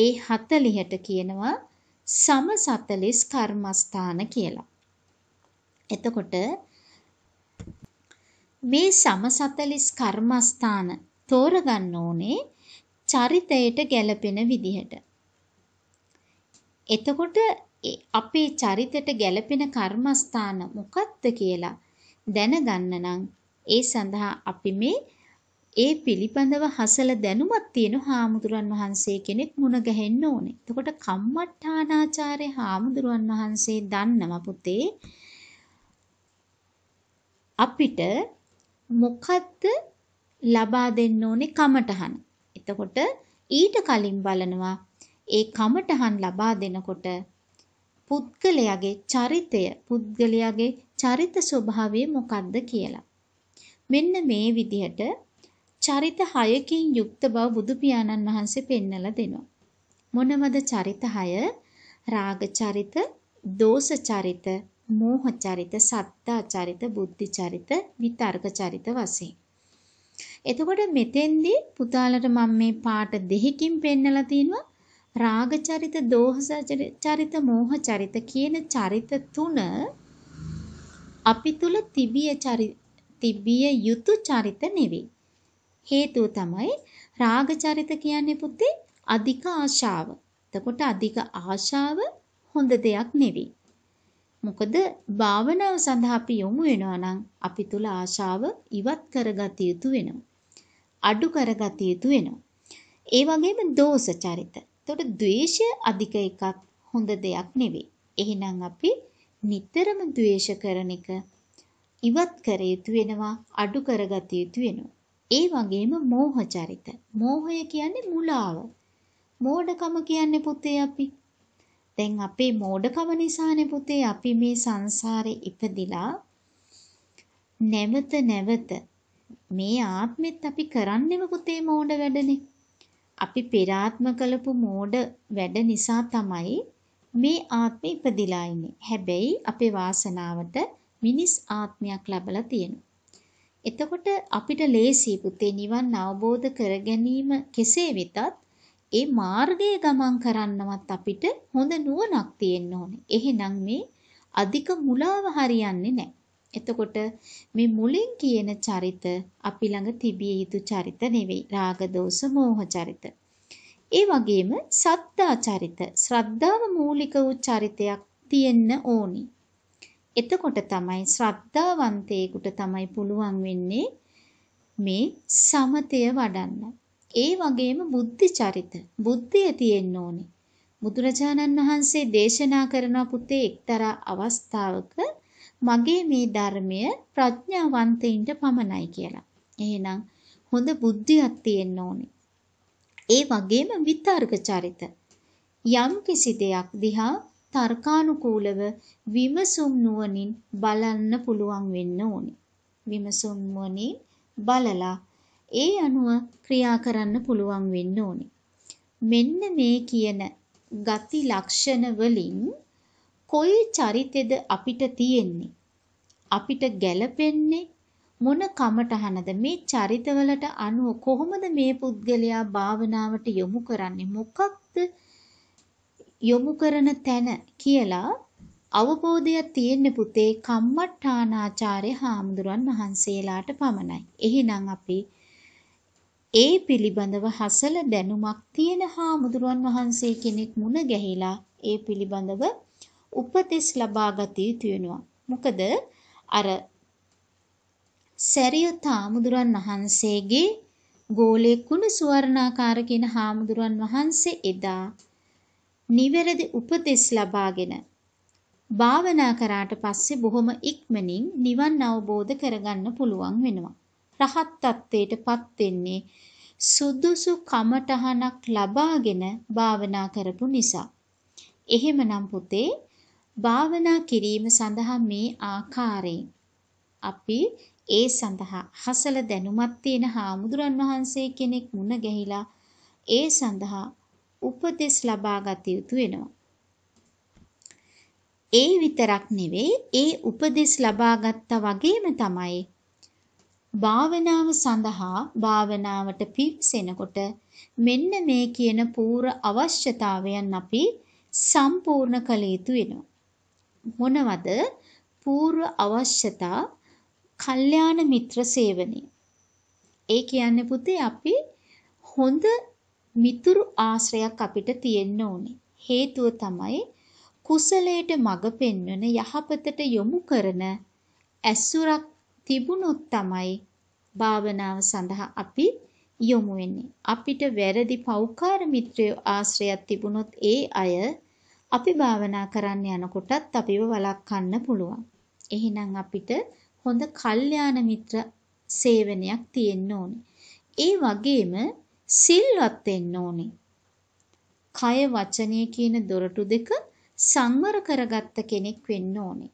ඒ 40ට කියනවා සම 40 කර්මස්ථාන කියලා. එතකොට මේ සමසතලිස් කර්මස්ථාන තෝරගන්න ඕනේ චරිතයට ගැළපෙන විදිහට. එතකොට අපේ චරිතයට ගැළපෙන කර්මස්ථාන මොකක්ද කියලා දැනගන්න නම් ඒ සඳහා අපි මේ ඒ පිළිබඳව හසල දැනුමක් තියෙන හාමුදුරන් වහන්සේ කෙනෙක් මුණ ගැහෙන්න ඕනේ. එතකොට කම්මට්ටානාචාර්ය හාමුදුරන් වහන්සේ දන්නම පුතේ අපිට මොකද්ද ලබා දෙන්න ඕනේ කමටහන. එතකොට ඊට කලින් බලනවා ඒ කමටහන් ලබා දෙනකොට පුද්ගලයාගේ චරිතය පුද්ගලයාගේ චරිත ස්වභාවය මොකක්ද කියලා. මෙන්න මේ විදිහට චරිත 6කින් යුක්ත බව බුදු පියාණන් වහන්සේ පෙන්නලා දෙනවා. මොනවද චරිත 6? රාග චරිත, දෝෂ චරිත, මෝහ චරිත, සත්තා චරිත, බුද්ධි චරිත, විතර්ක චරිත වශයෙන්. එතකොට මෙතෙන්දී පුතාලට මම මේ පාට දෙහිකින් පෙන්නලා තිනවා රාග චරිත, දෝහස චරිත, මෝහ චරිත කියන චරිත තුන අපි තුල තිබිය තිබිය යුතු චරිත නෙවෙයි. හේතුව තමයි රාග චරිත කියන්නේ පුතේ අධික ආශාව. එතකොට අධික ආශාව හොඳ දෙයක් නෙවෙයි. මොකද භාවනාව සඳහා අපි යොමු වෙනවා නම් අපි තුල ආශාව ඉවත් කරගත යුතු වෙනවා. අඩු කරගත යුතු වෙනවා. ඒ වගේම දෝෂ චරිත. එතකොට ද්වේෂය අධික එකක් හොඳ දෙයක් නෙවෙයි. එහෙනම් අපි නිතරම ද්වේෂ කරන එක ඉවත් කර යුතු වෙනවා, අඩු කරගත යුතු වෙනවා. ඒ වගේම මෝහ චරිත. මෝහය කියන්නේ මුලාව. මෝඩකම කියන්නේ පුතේ අපි දැන් අපේ මෝඩකම නිසානේ පුතේ අපි මේ සංසාරේ ඉපදිලා නැවත නැවත මේ ආත්මෙත් අපි කරන්නෙම පුතේ මෝඩ වැඩනේ. අපි පෙර ආත්ම කළපු මෝඩ වැඩ නිසා තමයි මේ ආත්මෙ ඉපදිලා ඉන්නේ. හැබැයි අපේ වාසනාවට මිනිස් ආත්මයක් ලැබලා තියෙනවා. එතකොට අපිට ලේසි පුතේ නිවන් අවබෝධ කර ගැනීම කෙසේ වෙතත් ඒ මාර්ගයේ ගමන් කරන්නවත් අපිට හොඳ නුවණක් තියෙන්න ඕනේ. එහෙනම් මේ අධික මුලාව හරියන්නේ නැහැ. එතකොට මේ මුලින් කියන චරිත අපි ළඟ තිබිය යුතු චරිත නෙවෙයි. රාග දෝෂ මෝහ චරිත. ඒ වගේම සද්දා චරිත, ශ්‍රද්ධාව මූලික වූ චරිතයක් තියෙන්න ඕනි. එතකොට තමයි ශ්‍රද්ධාවන්තයෙකුට තමයි පුළුවන් වෙන්නේ මේ සමතය වඩන්න. ඒ වගේම බුද්ධ චරිත බුද්ධිය තියෙන්න ඕනේ. බුදුරජාණන් වහන්සේ දේශනා කරන පුතේ එක්තරා අවස්ථාවක මගේ මේ ධර්මය ප්‍රඥාවන්තයින්ට පමණයි කියලා. එහෙනම් හොඳ බුද්ධියක් තියෙන්න ඕනේ. ඒ වගේම විතර්ක චරිත යම් කිසි දෙයක් දිහා තර්කානුකූලව විමසුම් නුවණින් බලන්න පුළුවන් වෙන්න ඕනේ. විමසුම් නුවණින් බලලා ඒ අනුව ක්‍රියා කරන්න පුළුවන් වෙන්න ඕනේ. මෙන්න මේ කියන ගති ලක්ෂණ වලින් කොයි චරිතෙද අපිට තියෙන්නේ? අපිට ගැළපෙන්නේ මොන කමටහනද මේ චරිතවලට අනුව කොහොමද මේ පුද්ගලයා භාවනාවට යොමු කරන්නේ මොකක්ද යොමු කරන තැන කියලා අවබෝධයක් තියෙන්න පුතේ කම්මට්ටානාචාර්ය හාමුදුරන් වහන්සේලාට පමණයි. එහෙනම් අපි ඒ පිළිබඳව හසල දැනුමක් තියෙන හාමුදුරුවන් වහන්සේ කෙනෙක් මුණ ගැහිලා ඒ පිළිබඳව උපදෙස් ලබා ගත යුතු වෙනවා. මොකද අර සැරියුත් හාමුදුරන් වහන්සේගේ ගෝලෙකුණ සුවර්ණාකාර කියන හාමුදුරන් වහන්සේ එදා නිවැරදි උපදෙස් ලබාගෙන භාවනා කරාට පස්සේ බොහොම ඉක්මනින් නිවන් අවබෝධ කරගන්න පුළුවන් වෙනවා. රහත් තත්ත්වයට පත් වෙන්නේ සුදුසු කමටහනක් ලබාගෙන භාවනා කරපු නිසා. එහෙමනම් පුතේ භාවනා කිරීම සඳහා මේ ආකාරයෙන් අපි ඒ සඳහා හසල දැනුමක් තියෙන හාමුදුරන් වහන්සේ කෙනෙක් මුණ ගැහිලා ඒ සඳහා උපදෙස් ලබා ගත යුතු වෙනවා. ඒ විතරක් නෙවෙයි ඒ උපදෙස් ලබා ගත්තා වගේම තමයි භාවනාව සඳහා භාවනාවට පිවිසෙනකොට මෙන්න මේ කියන පූර්ව අවශ්‍යතාවයන් අපි සම්පූර්ණ කළ යුතු වෙනවා. මොනවද? පූර්ව අවශ්‍යතා කල්යාණ මිත්‍ර සේවනය. ඒ කියන්නේ පුතේ අපි හොඳ මිතුරු ආශ්‍රයක් අපිට තියෙන්න ඕනේ. හේතුව තමයි කුසලයට මඟ පෙන්වන යහපතට යොමු කරන ඇසුරක් තිබුණොත් තමයි භාවනාව සඳහා අපි යොමු වෙන්නේ. අපිට වැරදි පෞකාර මිත්‍රයෝ ආශ්‍රයයක් තිබුණොත් ඒ අය අපි භාවනා කරන්න යනකොටත් අපිව වළක්වන්න පුළුවන්. එහෙනම් අපිට හොඳ කල්යාණ මිත්‍ර සේවනයක් තියෙන්න ඕනේ. ඒ වගේම සිල්වත් වෙන්න ඕනේ. කය වචනය කියන දොරටු දෙක සංවර කරගත්ත කෙනෙක් වෙන්න ඕනේ.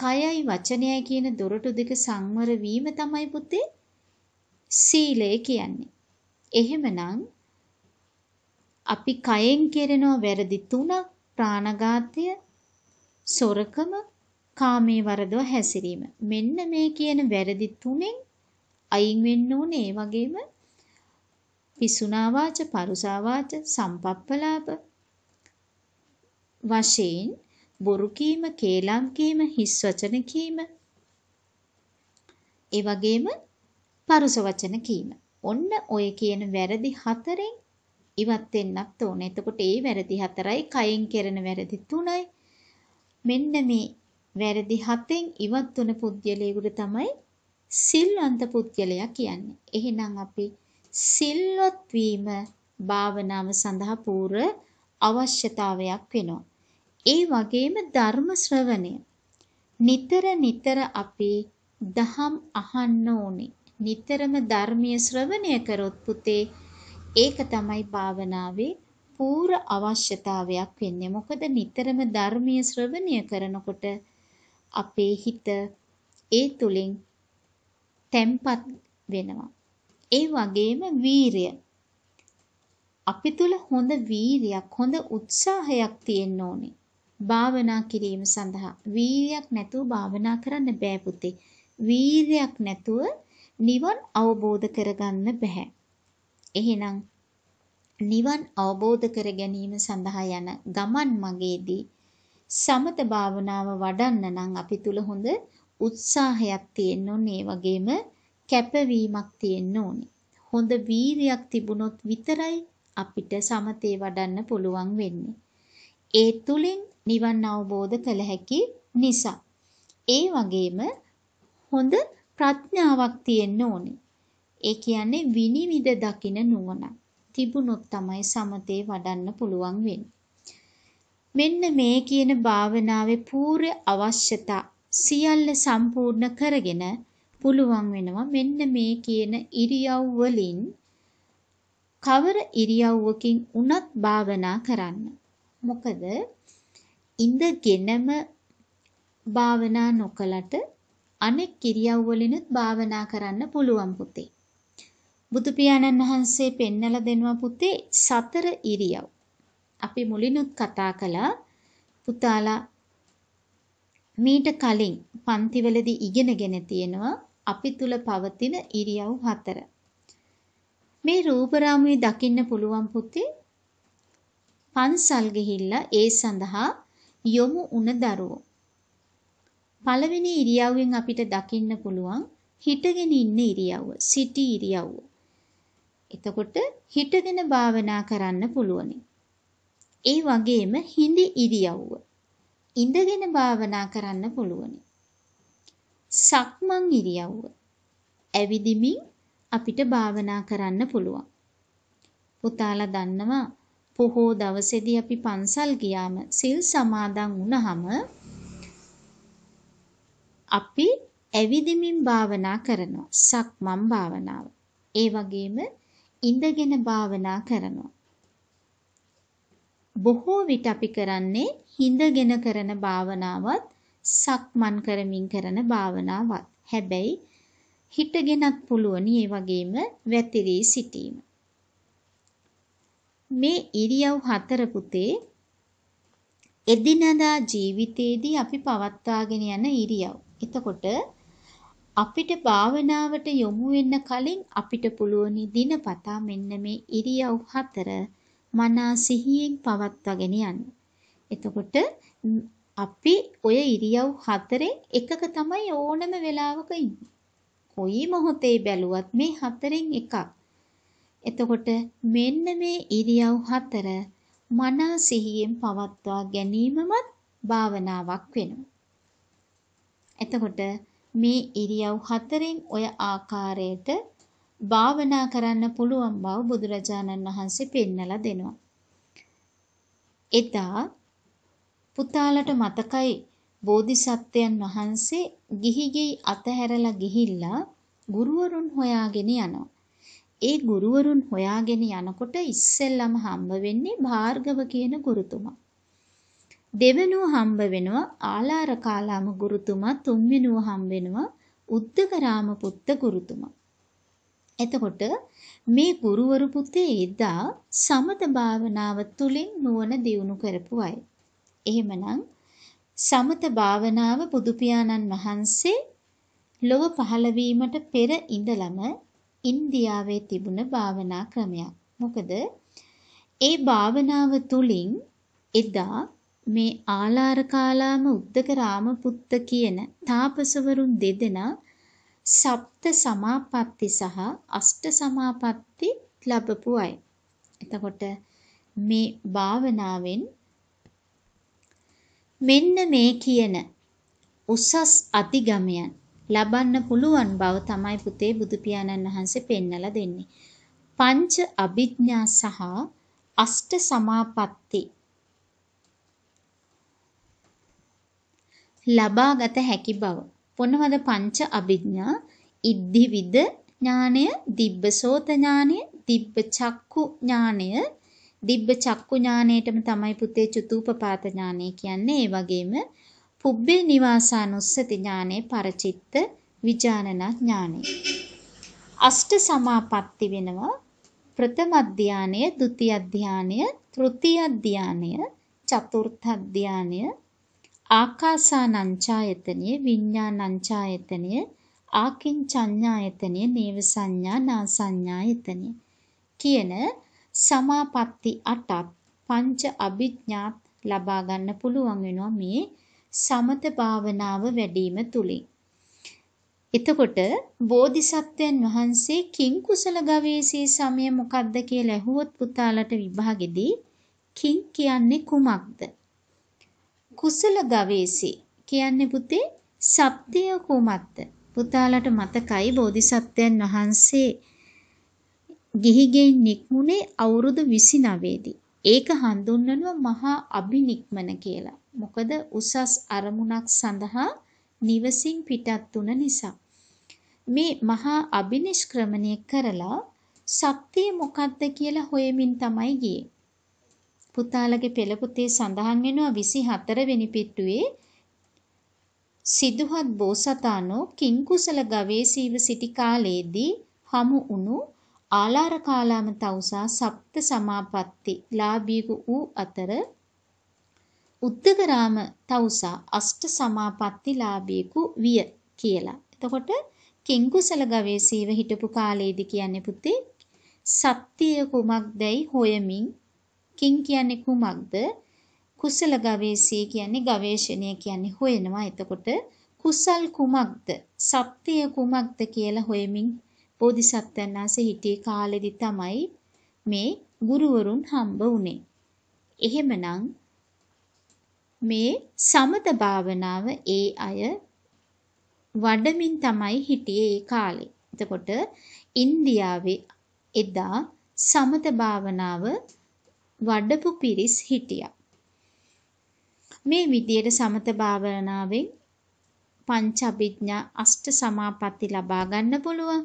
කයයි වචනයයි කියන දොරටු දෙක සංවර වීම තමයි පුතේ සීලය කියන්නේ. එහෙමනම් අපි කයෙන් කෙරෙන වැරදි තුනක් ප්‍රාණඝාතය, සොරකම, කාමයේ වරදව හැසිරීම. මෙන්න මේ කියන වැරදි තුනෙන් අයින් වෙන්න ඕනේ. ඒ වගේම පිසුනා වාච, පරුසා වාච, සම්පප්පලාප වශයෙන් බොරු කීම, කේලම් කීම, හිස් වචන කීම, ඒ වගේම පරුස වචන කීම. ඔන්න ඔය කියන වැරදි හතරෙන් ඉවත් වෙන්නත් ඕනේ. එතකොට ඒ වැරදි හතරයි කයෙන් කරන වැරදි තුනයි. මෙන්න මේ වැරදි හතෙන් ඉවත් වුණ පුද්ගලයෙකුට තමයි සිල්වන්ත පුද්ගලයා කියන්නේ. එහෙනම් අපි සිල්වත් වීම භාවනාව සඳහා පූර්ව අවශ්‍යතාවයක් වෙනවා. ඒ වගේම ධර්ම ශ්‍රවණය. නිතර නිතර අපි දහම් අහන්න ඕනේ. නිතරම ධර්මීය ශ්‍රවණය කරොත් පුතේ ඒක තමයි භාවනාවේ පූර්ව අවශ්‍යතාවයක් වෙන්නේ. මොකද නිතරම ධර්මීය ශ්‍රවණය කරනකොට අපේ හිත ඒ තුලින් තැම්පත් වෙනවා. ඒ වගේම වීරය. අපි තුල හොඳ වීරයක්, හොඳ උත්සාහයක් තියෙන්න ඕනේ. භාවනා කිරීම සඳහා වීරියක් නැතුව භාවනා කරන්න බෑ පුතේ. වීරියක් නැතුව නිවන් අවබෝධ කරගන්න බෑ. එහෙනම් නිවන් අවබෝධ කර ගැනීම සඳහා යන ගමන් මගේදී සමත භාවනාව වඩන්න නම් අපි තුල හොඳ උත්සාහයක් තියෙන්න ඕනේ වගේම කැපවීමක් තියෙන්න ඕනේ. හොඳ වීරියක් තිබුණොත් විතරයි අපිට සමතේ වඩන්න පුළුවන් වෙන්නේ. ඒ තුලින් නිවන් අවබෝධ කළ හැකි නිසා. ඒ වගේම හොඳ ප්‍රඥාවක් තියෙන්න ඕනේ. ඒ කියන්නේ විනිවිද දකින නුවණ. තිබුණොත් තමයි සමතේ වඩන්න පුළුවන් වෙන්නේ. මෙන්න මේ කියන භාවනාවේ පූර්ව අවශ්‍යතා සියල්ල සම්පූර්ණ කරගෙන පුළුවන් වෙනවා මෙන්න මේ කියන ඉරියව් වලින් කවර ඉරියව්වකින් උනත් භාවනා කරන්න. මොකද ඉඳගෙනම භාවනා නොකලට අනෙක් ඉරියව්වලිනුත් භාවනා කරන්න පුළුවන් පුතේ. බුදු පියාණන් වහන්සේ පෙන්නලා දෙනවා පුතේ සතර ඉරියව්. අපි මුලිනුත් කතා කළා පුතාලා මීට කලින් පන්තිවලදී ඉගෙනගෙන තියෙනවා අපි තුල පවතින ඉරියව් හතර. මේ රූපරාමුවේ දකින්න පුළුවන් පුතේ පන්සල් ගිහිල්ලා ඒ සඳහා යොමු වුණ දරුවෝ. පළවෙනි ඉරියව්වෙන් අපිට දකින්න පුළුවන් හිටගෙන ඉන්න ඉරියව්ව, සිටි ඉරියව්ව. එතකොට හිටගෙන භාවනා කරන්න පුළුවනි. ඒ වගේම හිඳි ඉරියව්ව. ඉඳගෙන භාවනා කරන්න පුළුවනි. සක්මන් ඉරියව්ව. ඇවිදිමින් අපිට භාවනා කරන්න පුළුවන්. පුතාලා දන්නවා පොහෝ දවසේදී අපි පන්සල් ගියාම සිල් සමාදන් වුණාම අපි ඇවිදිමින් භාවනා කරනවා සක්මන් භාවනාව. ඒ වගේම ඉඳගෙන භාවනා කරනවා. බොහෝ විට අපි කරන්නේ හිඳගෙන කරන භාවනාවත් සක්මන් කරමින් කරන භාවනාවත්. හැබැයි හිටගෙනත් පුළුවනි ඒ වගේම වැතිරී සිටීම. මේ ඉරියව් හතර පුතේ එදිනදා ජීවිතයේදී අපි පවත්වාගෙන යන ඉරියව්. එතකොට අපිට භාවනාවට යොමු වෙන්න කලින් අපිට පුළුවනි දිනපතා මෙන්න මේ ඉරියව් හතර මනා සිහියෙන් පවත්වාගෙන යන්න. එතකොට අපි ඔය ඉරියව් හතරෙන් එකක තමයි ඕනම වෙලාවක ඉන්නේ. කොයි මොහොතේ බැලුවත් මේ හතරෙන් එකක්. එතකොට මෙන්න මේ ඉරියව් හතර මනා සිහියෙන් පවත්වා ගැනීමමත් භාවනාවක් වෙනවා. එතකොට මේ ඉරියව් හතරෙන් ඔය ආකාරයට භාවනා කරන්න පුළුවන් බව බුදුරජාණන් වහන්සේ පෙන්නලා දෙනවා. එදා පුතාලට මතකයි බෝධිසත්වයන් වහන්සේ ගිහි ගිහි අතහැරලා ගිහිල්ලා ගුරුවරුන් හොයාගෙන යනවා. ඒ ගුරුවරුන් හොයාගෙන යනකොට ඉස්සෙල්ලම හම්බ වෙන්නේ භාර්ගව කියන ගුරුතුමා. දෙවෙනුව හම්බ වෙනවා ආලාර කාලාම ගුරුතුමා, තුන්වෙනුව හම්බ වෙනවා උද්දකරාම පුත්ත ගුරුතුමා. එතකොට මේ ගුරුවරු පුතේ එදා සමත භාවනාව තුළින් නුවණ දියුණු කරපු අය. එහෙමනම් සමත භාවනාව බුදු පියාණන් වහන්සේ ලොව පහළ වීමට පෙර ඉඳලම ඉන්දියාවේ තිබුණ භාවනා ක්‍රමයක්. මොකද ඒ භාවනාව තුළින් එදා මේ ආලාරකාලාම උද්දක රාමපුත්ත කියන තාපසවරුන් දෙදෙනා සප්ත සමාපatti සහ අෂ්ට සමාපatti ලැබපු අය. එතකොට මේ භාවනාවෙන් මෙන්න මේ කියන උසස් අතිගමයන් ලබන්න පුළුවන් බව තමයි පුතේ බුදු පියාණන් වහන්සේ පෙන්වලා දෙන්නේ. පංච අභිඥා සහ අෂ්ට සමාපatti ලබාගත හැකි බව. පොනවද පංච අභිඥා ඉද්ධිවිද ඥානය, දිබ්බසෝත ඥානය, දිබ්බ චක්කු ඥානය, දිබ්බ චක්කු ඥානයටම තමයි පුතේ චතුූපපාත ඥානය කියන්නේ. ඒ වගේම පුබ්බේ නිවාසානුස්සති ඥානේ පරචිත්ත විජානනා ඥානේ. අෂ්ට සමාපatti වෙනවා ප්‍රථම ධානය, ဒုတိ ය ධානය, තෘතිය ධානය, චතුර්ථ ධානය, ආකාසානංචායතනිය, විඤ්ඤාණංචායතනිය, ආකින්චඤ්ඤායතනිය, නේව සංඥා, නා සංඥායතනිය කියන සමාපatti 8ක් පංච අභිඥාත් ලබා ගන්න පුළුවන් වෙනවා මේ සමත භාවනාව වැඩිම තුලින්. එතකොට බෝධිසත්වයන් වහන්සේ කිං කුසල ගවේෂී සමය මොකක්ද කියලා ඇහුවොත් පුතාලට විභාගෙදී කිං කියන්නේ කුමක්ද? කුසල ගවේෂී කියන්නේ පුතේ සත්‍ය කුමක්ද? පුතාලට මතකයි බෝධිසත්වයන් වහන්සේ ගිහිගෙන් නික්මුනේ අවුරුදු 29 දී. ඒක හඳුන්වනවා මහා අබිනික්මන කියලා. මොකද උසස් අරමුණක් සඳහා නිවසින් පිටත් වුන නිසා. මේ මහා අබිනිෂ්ක්‍රමණය කරලා ශක්තිය මොකක්ද කියලා හොයමින් තමයි ගියේ. පුතාලගේ පෙළ පොතේ සඳහන් වෙනවා 24 වෙනි පිටුවේ සිදුහත් බෝසතාණෝ කිංකුසල ගවේෂීව සිටි කාලයේදී හමු වුණු ආලාරකාලාම තවුසා සප්ත සමාපatti ලාභීකු වූ අතර උද්දකරාම තවුසා අෂ්ට සමාපත්තිලාභීකු විය කියලා. එතකොට කිංකුසල ගවේසීව හිටපු කාලයේදී කියන්නේ පුතේ සත්‍යය කුමක්දයි හොයමින් කිං කියන්නේ කුමක්ද කුසල ගවේෂී කියන්නේ ගවේෂණය කියන්නේ හොයනවා. එතකොට කුසල් කුමක්ද? සත්‍ය කුමක්ද කියලා හොයමින් බෝධිසත්වයන් වහන්සේ හිටියේ කාලෙදි තමයි මේ ගුරුවරුන් හම්බ වුනේ. එහෙමනම් මේ සමත භාවනාව ඒ අය වඩමින් තමයි හිටියේ ඒ කාලේ. එතකොට ඉන්දියාවේ එදා සමත භාවනාව වඩපු පිරිස් හිටියා. මේ විදියට සමත භාවනාවෙන් පංච අභිඥා අෂ්ට සමාපatti ලබා ගන්න පුළුවන්.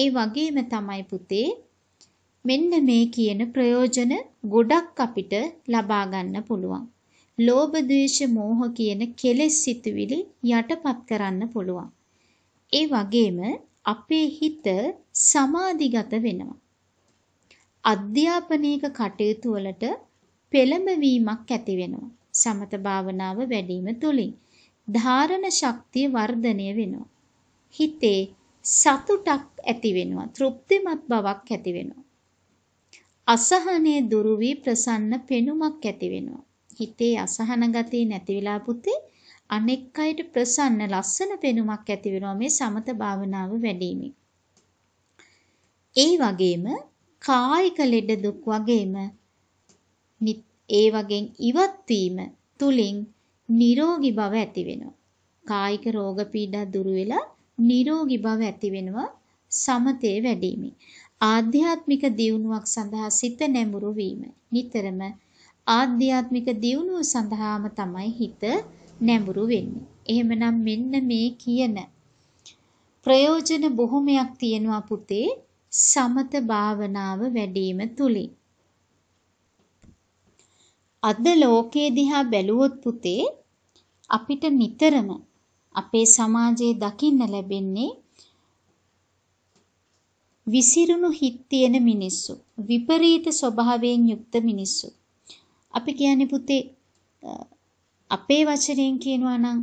ඒ වගේම තමයි පුතේ මෙන්න මේ කියන ප්‍රයෝජන ගොඩක් අපිට ලබා ගන්න පුළුවන්. ලෝභ ද්වේෂ මෝහ කියන කෙලෙස් සිතුවිලි යටපත් කරන්න පුළුවන්. ඒ වගේම අපේ හිත සමාධිගත වෙනවා. අධ්‍යාපනයේක කටයුතු වලට පෙළඹවීමක් ඇති වෙනවා. සමත භාවනාව වැඩිම තුලින් ධාරණ ශක්තිය වර්ධනය වෙනවා. හිතේ සතුටක් ඇති වෙනවා. තෘප්තිමත් බවක් ඇති වෙනවා. අසහනයේ දුරු වී ප්‍රසන්න පෙනුමක් ඇති වෙනවා. හිතේ අසහන ගතිය නැති වෙලා පුතේ අනෙක් අයට ප්‍රසන්න ලස්සන පෙනුමක් ඇති වෙනවා මේ සමත භාවනාව වැඩිමින්. ඒ වගේම කායික ලෙඩ දුක් වගේම ඒ වගේන් ඉවත් වීම තුලින් නිරෝගී බව ඇති වෙනවා. කායික රෝග පීඩා දුරු වෙලා නිරෝගී බව ඇති වෙනවා සමතේ වැඩිමින්. ආධ්‍යාත්මික දියුණුවක් සඳහා සිත නැඹුරු වීම. නිතරම ආධ්‍යාත්මික දියුණුව සඳහාම තමයි හිත නැඹුරු වෙන්නේ. එහෙමනම් මෙන්න මේ කියන ප්‍රයෝජන බොහොමයක් තියෙනවා පුතේ සමත භාවනාව වැඩිම තුලින්. අද ලෝකයේ දිහා බැලුවොත් පුතේ අපිට නිතරම අපේ සමාජයේ දකින්න ලැබෙන්නේ විසිරුණු හිත් තියෙන මිනිස්සු විපරීත ස්වභාවයෙන් යුක්ත මිනිස්සු අපි කියන්නේ පුතේ අපේ වචනයෙන් කියනවා නම්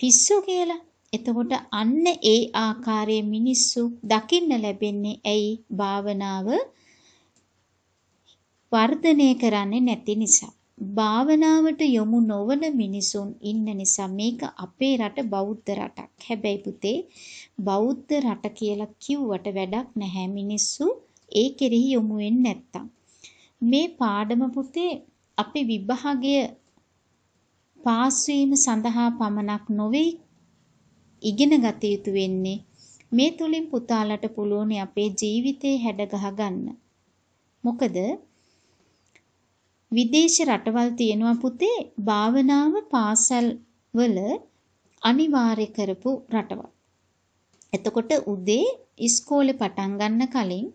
පිස්සු කියලා. එතකොට අන්න ඒ ආකාරයේ මිනිස්සු දකින්න ලැබෙන්නේ ඇයි භාවනාව වර්ධනය කරන්නේ නැති නිසා. භාවනාවට යොමු නොවන මිනිසුන් ඉන්න නිසා මේක අපේ රට බෞද්ධ රටක්. හැබැයි පුතේ බෞද්ධ රට කියලා කිව්වට වැඩක් නැහැ මිනිස්සු ඒ කෙරෙහි යොමු වෙන්නේ නැත්තම්. මේ පාඩම පුතේ අපි විභාගය පාස් වීම සඳහා පමණක් නොවේ ඉගෙන ගත යුතු වෙන්නේ මේ තුලින් පුතාලට පුළුවන් අපේ ජීවිතේ හැඩ ගහගන්න. මොකද විදේශ රටවල් තියෙනවා පුතේ භාවනාව පාසල් වල අනිවාර්ය කරපු රටවල්. එතකොට උදේ ඉස්කෝලේ පටන් ගන්න කලින්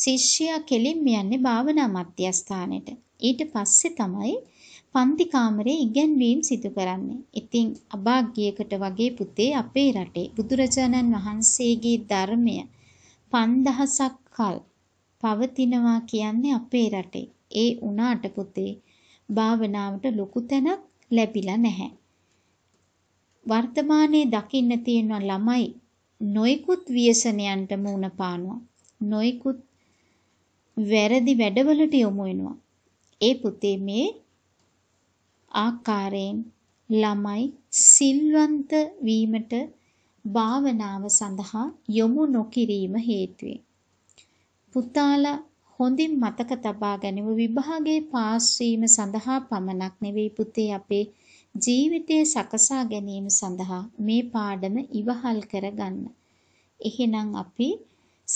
ශිෂ්‍යයා කෙලින්ම යන්නේ භාවනා මධ්‍යස්ථානෙට. ඊට පස්සේ තමයි පන්ති කාමරේ ඉගැන්වීම් සිදු කරන්නේ. ඉතින් අභාග්‍යයකට වගේ පුතේ අපේ රටේ බුදුරජාණන් වහන්සේගේ ධර්මය 5000ක් කල් පවතිනවා කියන්නේ අපේ රටේ. ඒ උනාට පුතේ භාවනාවට ලොකු තැනක් ලැබිලා නැහැ. වර්තමානයේ දකින්න තියෙන ළමයි නොයිකුත් ව්‍යසනයන්ට මුණ පානවා. නොයිකුත් වැරදි වැඩවලට යොමු වෙනවා. ඒ පුතේ මේ ආකාරයෙන් ළමයි සිල්වන්ත වීමට භාවනාව සඳහා යොමු නොකිරීම හේතුවෙන් පුතාලා හොඳින් මතක තබා ගැනීම විභාගයේ පාස් වීම සඳහා පමණක් නෙවෙයි පුතේ අපේ ජීවිතයේ සකසා ගැනීම සඳහා මේ පාඩම ඉවහල් කරගන්න. එහෙනම් අපි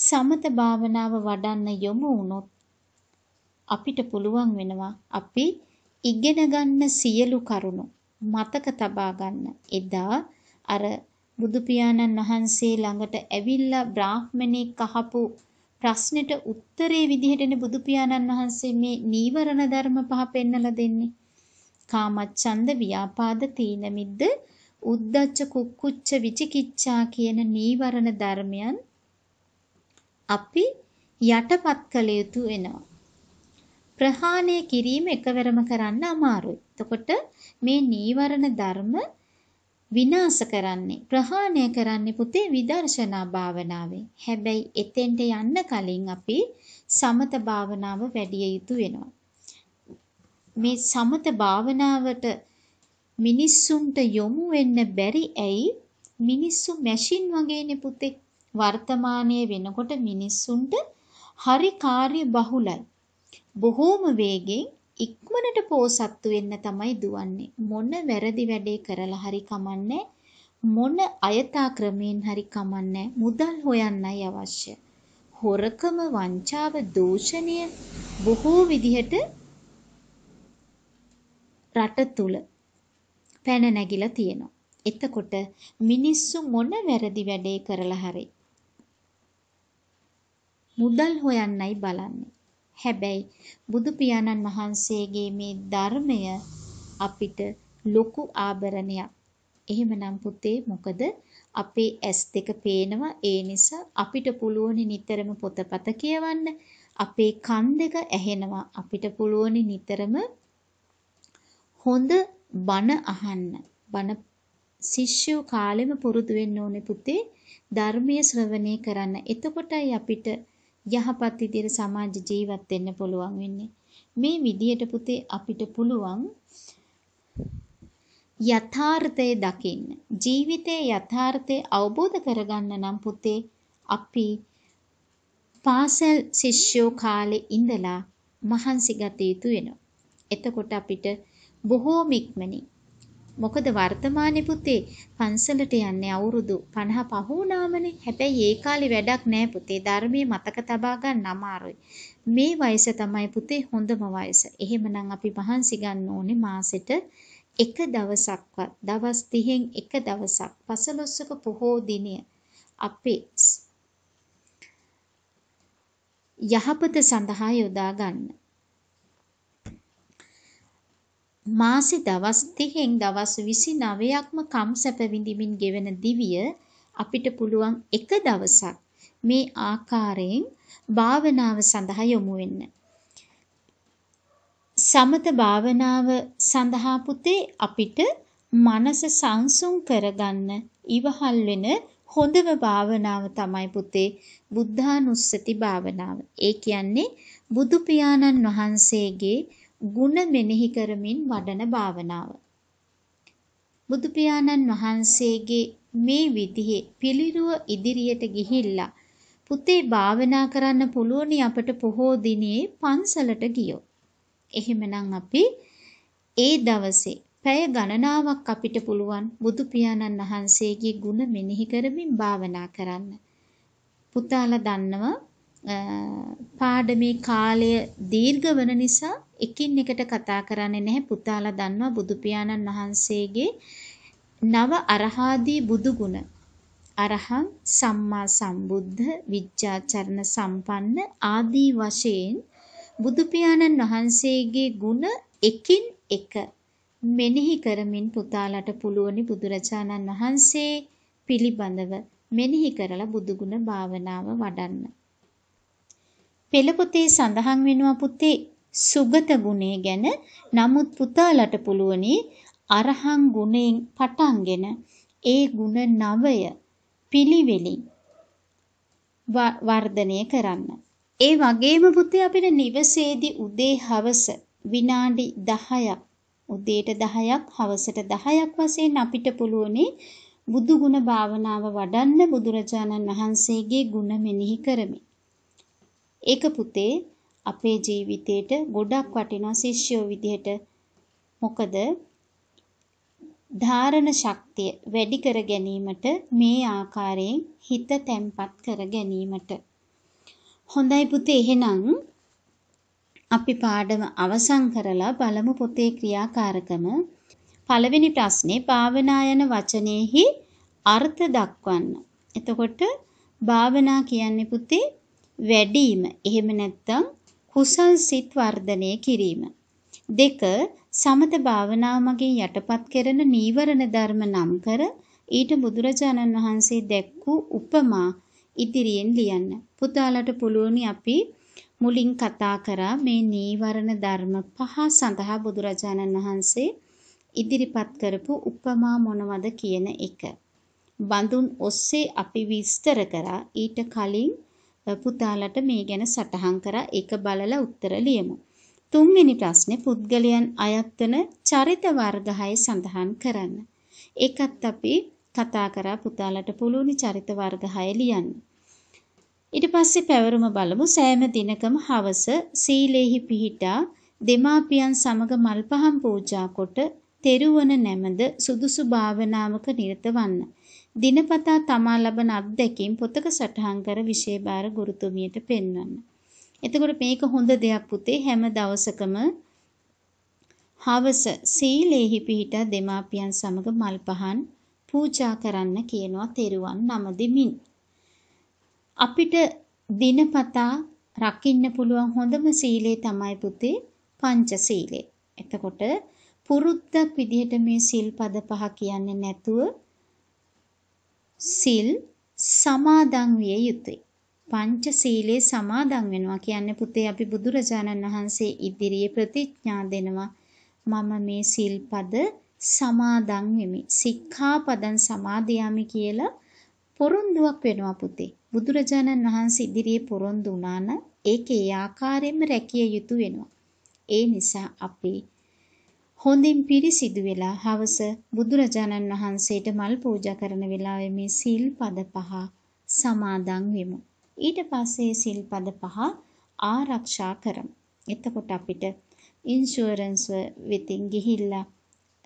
සමත භාවනාව වඩන්න යොමු වුණොත් අපිට පුළුවන් වෙනවා අපි ඉගෙන ගන්න සියලු කරුණු මතක තබා ගන්න. එදා අර බුදු පියාණන් වහන්සේ ළඟට ඇවිල්ලා බ්‍රාහ්මණෙක් අහපු ප්‍රශ්නෙට උත්තරේ විදිහටනේ බුදු පියාණන් වහන්සේ මේ නීවරණ ධර්ම පහ පෙන්නලා දෙන්නේ. කාමච්ඡන්ද ව්‍යාපාද තීන මිද්ද උද්දච්ච කුක්කුච්ච විචිකිච්ඡා කියන නීවරණ ධර්මයන් අපි යටපත් කළ යුතු වෙනවා. ප්‍රහාණය කිරීම එකවරම කරන්න අමාරුයි. එතකොට මේ නීවරණ ධර්ම විනාශ කරන්නේ ප්‍රහාණය කරන්නේ පුතේ විදර්ශනා භාවනාවෙන්. හැබැයි එතෙන්ට යන්න කලින් අපි සමත භාවනාව වැඩි යුතු වෙනවා. මේ සමත භාවනාවට මිනිස්සුන්ට යොමු වෙන්න බැරි ඇයි? මිනිස්සු මැෂින් වගේනේ පුතේ. වර්තමානයේ වෙනකොට මිනිස්සුන්ට හරි කාර්ය බහුලයි. බොහෝම වේගෙන් ඉක්මනට පෝසත්තු වෙන්න තමයි දුවන්නේ. මොන වැරදි වැඩේ කරලා හරි කමන්නේ මොන අයථා ක්‍රමයෙන් හරි කමන්නේ මුදල් හොයන්නයි අවශ්‍ය. හොරකම වංචාව දූෂණය බොහෝ විදිහට රට තුල පැන නැගිලා තියෙනවා. එතකොට මිනිස්සු මොන වැරදි වැඩේ කරලා හරි මුදල් හොයන්නයි බලන්නේ. හැබැයි බුදු පියාණන් වහන්සේගේ මේ ධර්මය අපිට ලොකු ආභරණයක්. එහෙමනම් පුතේ මොකද අපේ ඇස් දෙක පේනවා ඒ නිසා අපිට පුළුවන් නිතරම පොතපත කියවන්න. අපේ කන් දෙක ඇහෙනවා අපිට පුළුවන් නිතරම හොඳ බණ අහන්න. බණ ශිෂ්‍යෝ කාලෙම පුරුදු වෙන්න ඕනේ පුතේ ධර්මයේ ශ්‍රවණය කරන්න. එතකොටයි අපිට යහපත් විදියට සමාජ ජීවත් වෙන්න පුළුවන් වෙන්නේ. මේ විදියට පුතේ අපිට පුළුවන් යථාර්ථය දකින්න. ජීවිතයේ යථාර්ථය අවබෝධ කරගන්න නම් පුතේ අපි පාසල් ශිෂ්‍යෝ කාලේ ඉඳලා මහන්සි ගත යුතු වෙනවා. එතකොට අපිට බොහෝම ඉක්මනින් මොකද වර්තමානයේ පුතේ පන්සලට යන්නේ අවුරුදු 50 පහ වුණාමනේ. හැබැයි ඒ කාලේ වැඩක් නෑ පුතේ. ධර්මයේ මතක තබා ගන්න අමාරුයි. මේ වයස තමයි පුතේ හොඳම වයස. එහෙමනම් අපි මහන්සි ගන්න ඕනේ මාසෙට එක දවසක්වත් දවස් 30න් එක දවසක් පසළොස්වක පොහෝ දිනය අපේ යහපත සඳහා යොදා ගන්න. මාසෙ දවස් 30න් දවස් 29ක්ම කම් සැප විඳිමින් ගෙවන දිවිය අපිට පුළුවන් එක දවසක් මේ ආකාරයෙන් භාවනාව සඳහා යොමු වෙන්න. සමත භාවනාව සඳහා පුතේ අපිට මනස සංසුන් කරගන්න ඉවහල් වෙන හොඳම භාවනාව තමයි පුතේ බුද්ධානුස්සති භාවනාව. ඒ කියන්නේ බුදු පියාණන් වහන්සේගේ ಗುಣ මෙනෙහි කරමින් වඩන භාවනාව. බුදු පියාණන් වහන්සේගේ මේ විදිහේ පිළිරුව ඉදිරියට ගිහිල්ලා පුතේ භාවනා කරන්න පුළුවනි අපට පොහෝ දිනේ පන්සලට ගියෝ. එහෙමනම් අපි ඒ දවසේ පැය ගණනාවක් අපිට පුළුවන් බුදු පියාණන් වහන්සේගේ ගුණ මෙනෙහි කරමින් භාවනා කරන්න. පුතාලා දන්නවා පාඩමේ කාලය දීර්ඝ වන නිසා එකින් එකට කතා කරන්නේ නැහැ පුතාලා දන්නවා බුදු පියාණන් වහන්සේගේ නව අරහාදී බුදු ගුණ අරහං සම්මා සම්බුද්ධ විජ්ජාචරණ සම්පන්න ආදී වශයෙන් බුදු පියාණන් වහන්සේගේ ගුණ එකින් එක මෙනෙහි කරමින් පුතාලට පුළුවනි බුදුරජාණන් වහන්සේ පිළිබඳව මෙනෙහි කරලා බුදු ගුණ භාවනාව වඩන්න. පෙළ පොතේ සඳහන් වෙනවා පුතේ සුගත ගුණය ගැන නමුත් පුතාලට පුළුවනි අරහං ගුණයෙන් පටන්ගෙන ඒ ගුණ නවය පිළිවෙලින් වර්ධනය කරන්න. ඒ වගේම පුතේ අපිට නිවසේදී උදේ හවස විනාඩි 10ක් උදේට 10ක් හවසට 10ක් වශයෙන් අපිට පුළුවනි බුදු ගුණ භාවනාව වඩන්න බුදුරජාණන් වහන්සේගේ ගුණ මෙනෙහි කරමි. ඒක පුතේ අපේ ජීවිතේට ගොඩක් වටිනා ශිෂ්‍යෝ විදිහට මොකද ධාරණ ශක්තිය වැඩි කර ගැනීමට මේ ආකාරයෙන් හිත තැම්පත් කර ගැනීමට හොඳයි පුතේ එහෙනම් අපි පාඩම අවසන් කරලා බලමු පොතේ ක්‍රියාකාරකම පළවෙනි ප්‍රශ්නේ භාවනා යන වචනේහි අර්ථ දක්වන්න. එතකොට භාවනා කියන්නේ පුතේ වැඩිම. එහෙම නැත්නම් කුසල් සිත් වර්ධනය කිරීම. දෙක සමත භාවනාව මගින් යටපත් කරන නීවරණ ධර්ම නම් කර ඊට බුදුරජාණන් වහන්සේ දැක්වූ උපමා ඉදිරියෙන් ලියන්න. පුතාලට පුළුවනි අපි මුලින් කතා කරා මේ නීවරණ ධර්ම පහ සඳහා බුදුරජාණන් වහන්සේ ඉදිරිපත් කරපු උපමා මොනවද කියන එක. බඳුන් ඔස්සේ අපි විස්තර කරා ඊට කලින් පුතාලට මේ ගැන සටහන් කරා ඒක බලලා උත්තර ලියමු. තුන්වෙනි ප්‍රශ්නේ පුද්ගලයන් අයත් වන චරිත වර්ග සඳහන් කරන්න. ඒකත් අපි කතා කරා පුතාලට පුළුවනි චරිත වර්ග ලියන්න. ඊට පස්සේ පැවරුම බලමු සෑම දිනකම හවස සීලේහි පිහිටා දෙමාපියන් සමග මල් පහන් පූජා කොට තෙරුවන නැමද සුදුසු භාවනාවක නිරත වන්න. දිනපතා තමා ලබන අත්දැකීම් පොතක සටහන් කර විශේෂ ගුරුතුමියට පෙන්වන්න. එතකොට මේක හොඳ දෙයක් පුතේ හැම දවසකම හවස සීලේහි පිහිටා දෙමාපියන් සමග මල් පහන් පූජා කරන්න කියනවා තෙරුවන් නම දෙමින්. අපිට දිනපතා රකින්න පුළුවන් හොඳම සීලේ තමයි පුතේ පංච සීලය. එතකොට පුරුද්දක් විදිහට මේ සිල්පද පහ කියන්නේ නැතුව සිල් සමාදන් විය යුතුය. පංචශීලයේ සමාදන් වෙනවා කියන්නේ පුතේ අපි බුදුරජාණන් වහන්සේ ඉදිරියේ ප්‍රතිඥා දෙනවා මම මේ සිල්පද සමාදන් වෙමි. සික්ඛාපදං සමාදියාමි කියලා පොරොන්දුවක් වෙනවා පුතේ. බුදුරජාණන් වහන්සේ ඉදිරියේ පොරොන්දු වුණා නම් ඒක ඒ ආකාරයෙන්ම රැකිය යුතු වෙනවා. ඒ නිසා අපි හොඳින් පිරිසිදු වෙලා හවස බුදුරජාණන් වහන්සේට මල් පූජා කරන වෙලාවේ මේ සීල් පද පහ සමාදන් වෙමු. ඊට පස්සේ සීල් පද පහ ආරක්ෂා කරමු. එතකොට අපිට ඉන්ෂුරන්ස් වෙතින් ගිහිල්ලා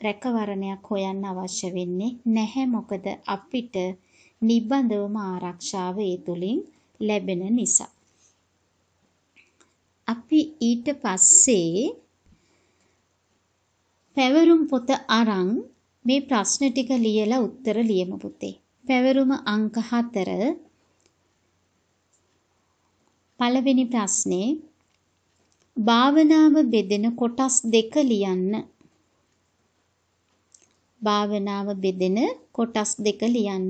රැකවරණයක් හොයන්න අවශ්‍ය වෙන්නේ නැහැ මොකද අපිට නිබඳවම ආරක්ෂාව ඒ තුලින් ලැබෙන නිසා. අපි ඊට පස්සේ පැවරුම් පොත අරන් මේ ප්‍රශ්න ටික ලියලා උත්තර ලියමු පුතේ. පැවරුම අංක 4 පළවෙනි ප්‍රශ්නේ භාවනාව බෙදෙන කොටස් දෙක ලියන්න. භාවනාව බෙදෙන කොටස් දෙක ලියන්න.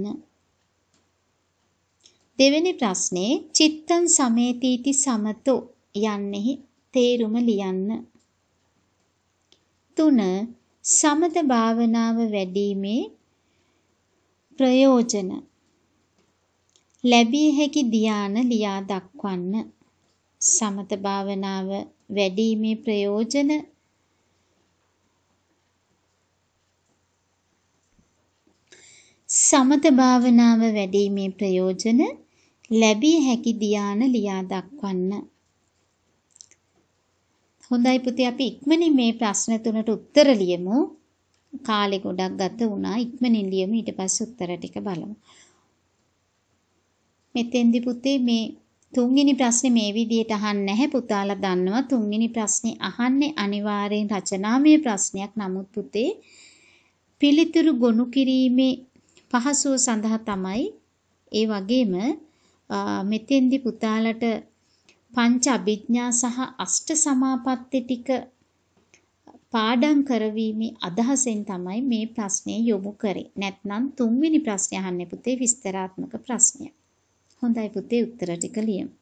දෙවෙනි ප්‍රශ්නේ චිත්තං සමේතීති සමතෝ යන්නේහි තේරුම ලියන්න. තුන සමත භාවනාව වැඩිීමේ ප්‍රයෝජන ලැබිය හැකි ධාන ලියා දක්වන්න සමත භාවනාව වැඩිීමේ ප්‍රයෝජන සමත භාවනාව වැඩිීමේ ප්‍රයෝජන ලැබිය හැකි ධාන ලියා දක්වන්න හොඳයි පුතේ අපි ඉක්මනින් මේ ප්‍රශ්න තුනට උත්තර ලියමු. කාලේ ගොඩක් ගත වුණා. ඉක්මනින් ලියමු ඊට පස්සේ උත්තර ටික බලමු. මෙතෙන්දි පුතේ මේ තුන්වෙනි ප්‍රශ්නේ මේ විදිහට අහන්නේ නැහැ පුතාලා දන්නවා තුන්වෙනි ප්‍රශ්නේ අහන්නේ අනිවාර්යෙන් රචනාමය ප්‍රශ්නයක් නමුත් පුතේ පිළිතුරු ගොනු කිරීමේ පහසුව සඳහා තමයි ඒ වගේම මෙතෙන්දි පුතාලට පංච අභිඥා සහ අෂ්ට සමාපatti ටික පාඩම් කරවීමේ අදහසෙන් තමයි මේ ප්‍රශ්නේ යොමු කරේ. නැත්නම් තුන්වෙනි ප්‍රශ්නේ අහන්නේ පුතේ විස්තරාත්මක ප්‍රශ්නය. හොඳයි පුතේ උත්තර ටික ලියමු.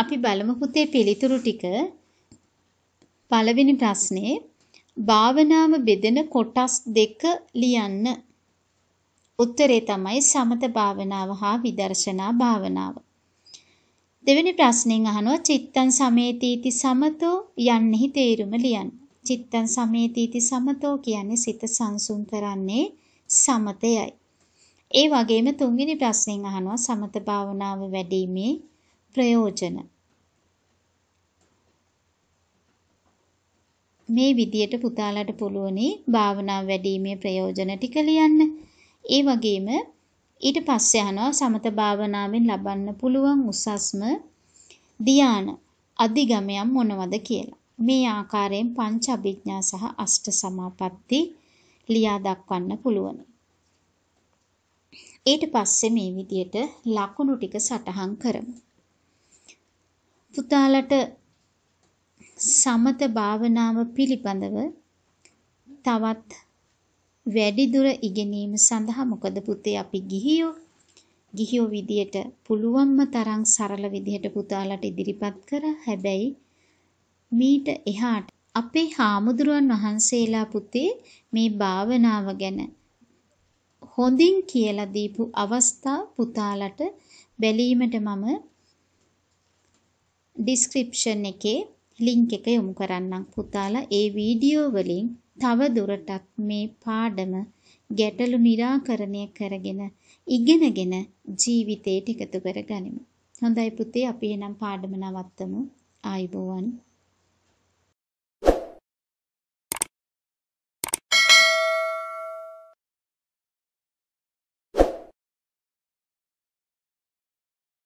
අපි බලමු පුතේ පිළිතුරු ටික. පළවෙනි ප්‍රශ්නේ භාවනාව බෙදෙන කොටස් දෙක ලියන්න. උත්තරේ තමයි සමත භාවනාව හා විදර්ශනා භාවනාව. දෙවෙනි ප්‍රශ්නෙන් අහනවා චිත්තං සමේතීති සමතෝ යන්නෙහි තේරුම ලියන්න. චිත්තං සමේතීති සමතෝ කියන්නේ සිත සංසුන් කරන්නේ සමතයයි. ඒ වගේම තුන්වෙනි ප්‍රශ්නෙන් අහනවා සමත භාවනාව වැඩිීමේ ප්‍රයෝජන මේ විදියට පුතාලට පුළුවනි භාවනා වැඩිීමේ ප්‍රයෝජන ටික ලියන්න. ඒ වගේම ඊට පස්සේ අහනවා සමත භාවනාවෙන් ලබන්න පුළුවන් උසස්ම ධාන අධිගමයන් මොනවද කියලා. මේ ආකාරයෙන් පංච අභිඥා සහ අෂ්ට සමාපatti ලියා දක්වන්න පුළුවනි. ඊට පස්සේ මේ විදියට ලකුණු ටික සටහන් කරමු. පුතාලට සමත භාවනාව පිළිබඳව තවත් වැඩිදුර ඉගෙනීම සඳහා මොකද පුතේ අපි ගිහියෝ ගිහියෝ විදියට පුළුවන්ම තරම් සරල විදියට පුතාලට ඉදිරිපත් කරා හැබැයි මීට එහාට අපේ හාමුදුරුවන් වහන්සේලා පුතේ මේ භාවනාව ගැන හොඳින් කියලා දීපු අවස්ථා පුතාලට බැලීමට මම ඩිස්ක්‍රිප්ෂන් එකේ ලින්ක් එක යොමු කරන්නම් පුතාලා ඒ වීඩියෝ වලින් තව දුරටත් මේ පාඩම ගැටලු निराකරණය කරගෙන ඉගෙනගෙන ජීවිතයට එකතු කරගනිමු. හොඳයි පුතේ අපි එහෙනම් පාඩම නවත්තමු. ආයුබෝවන්.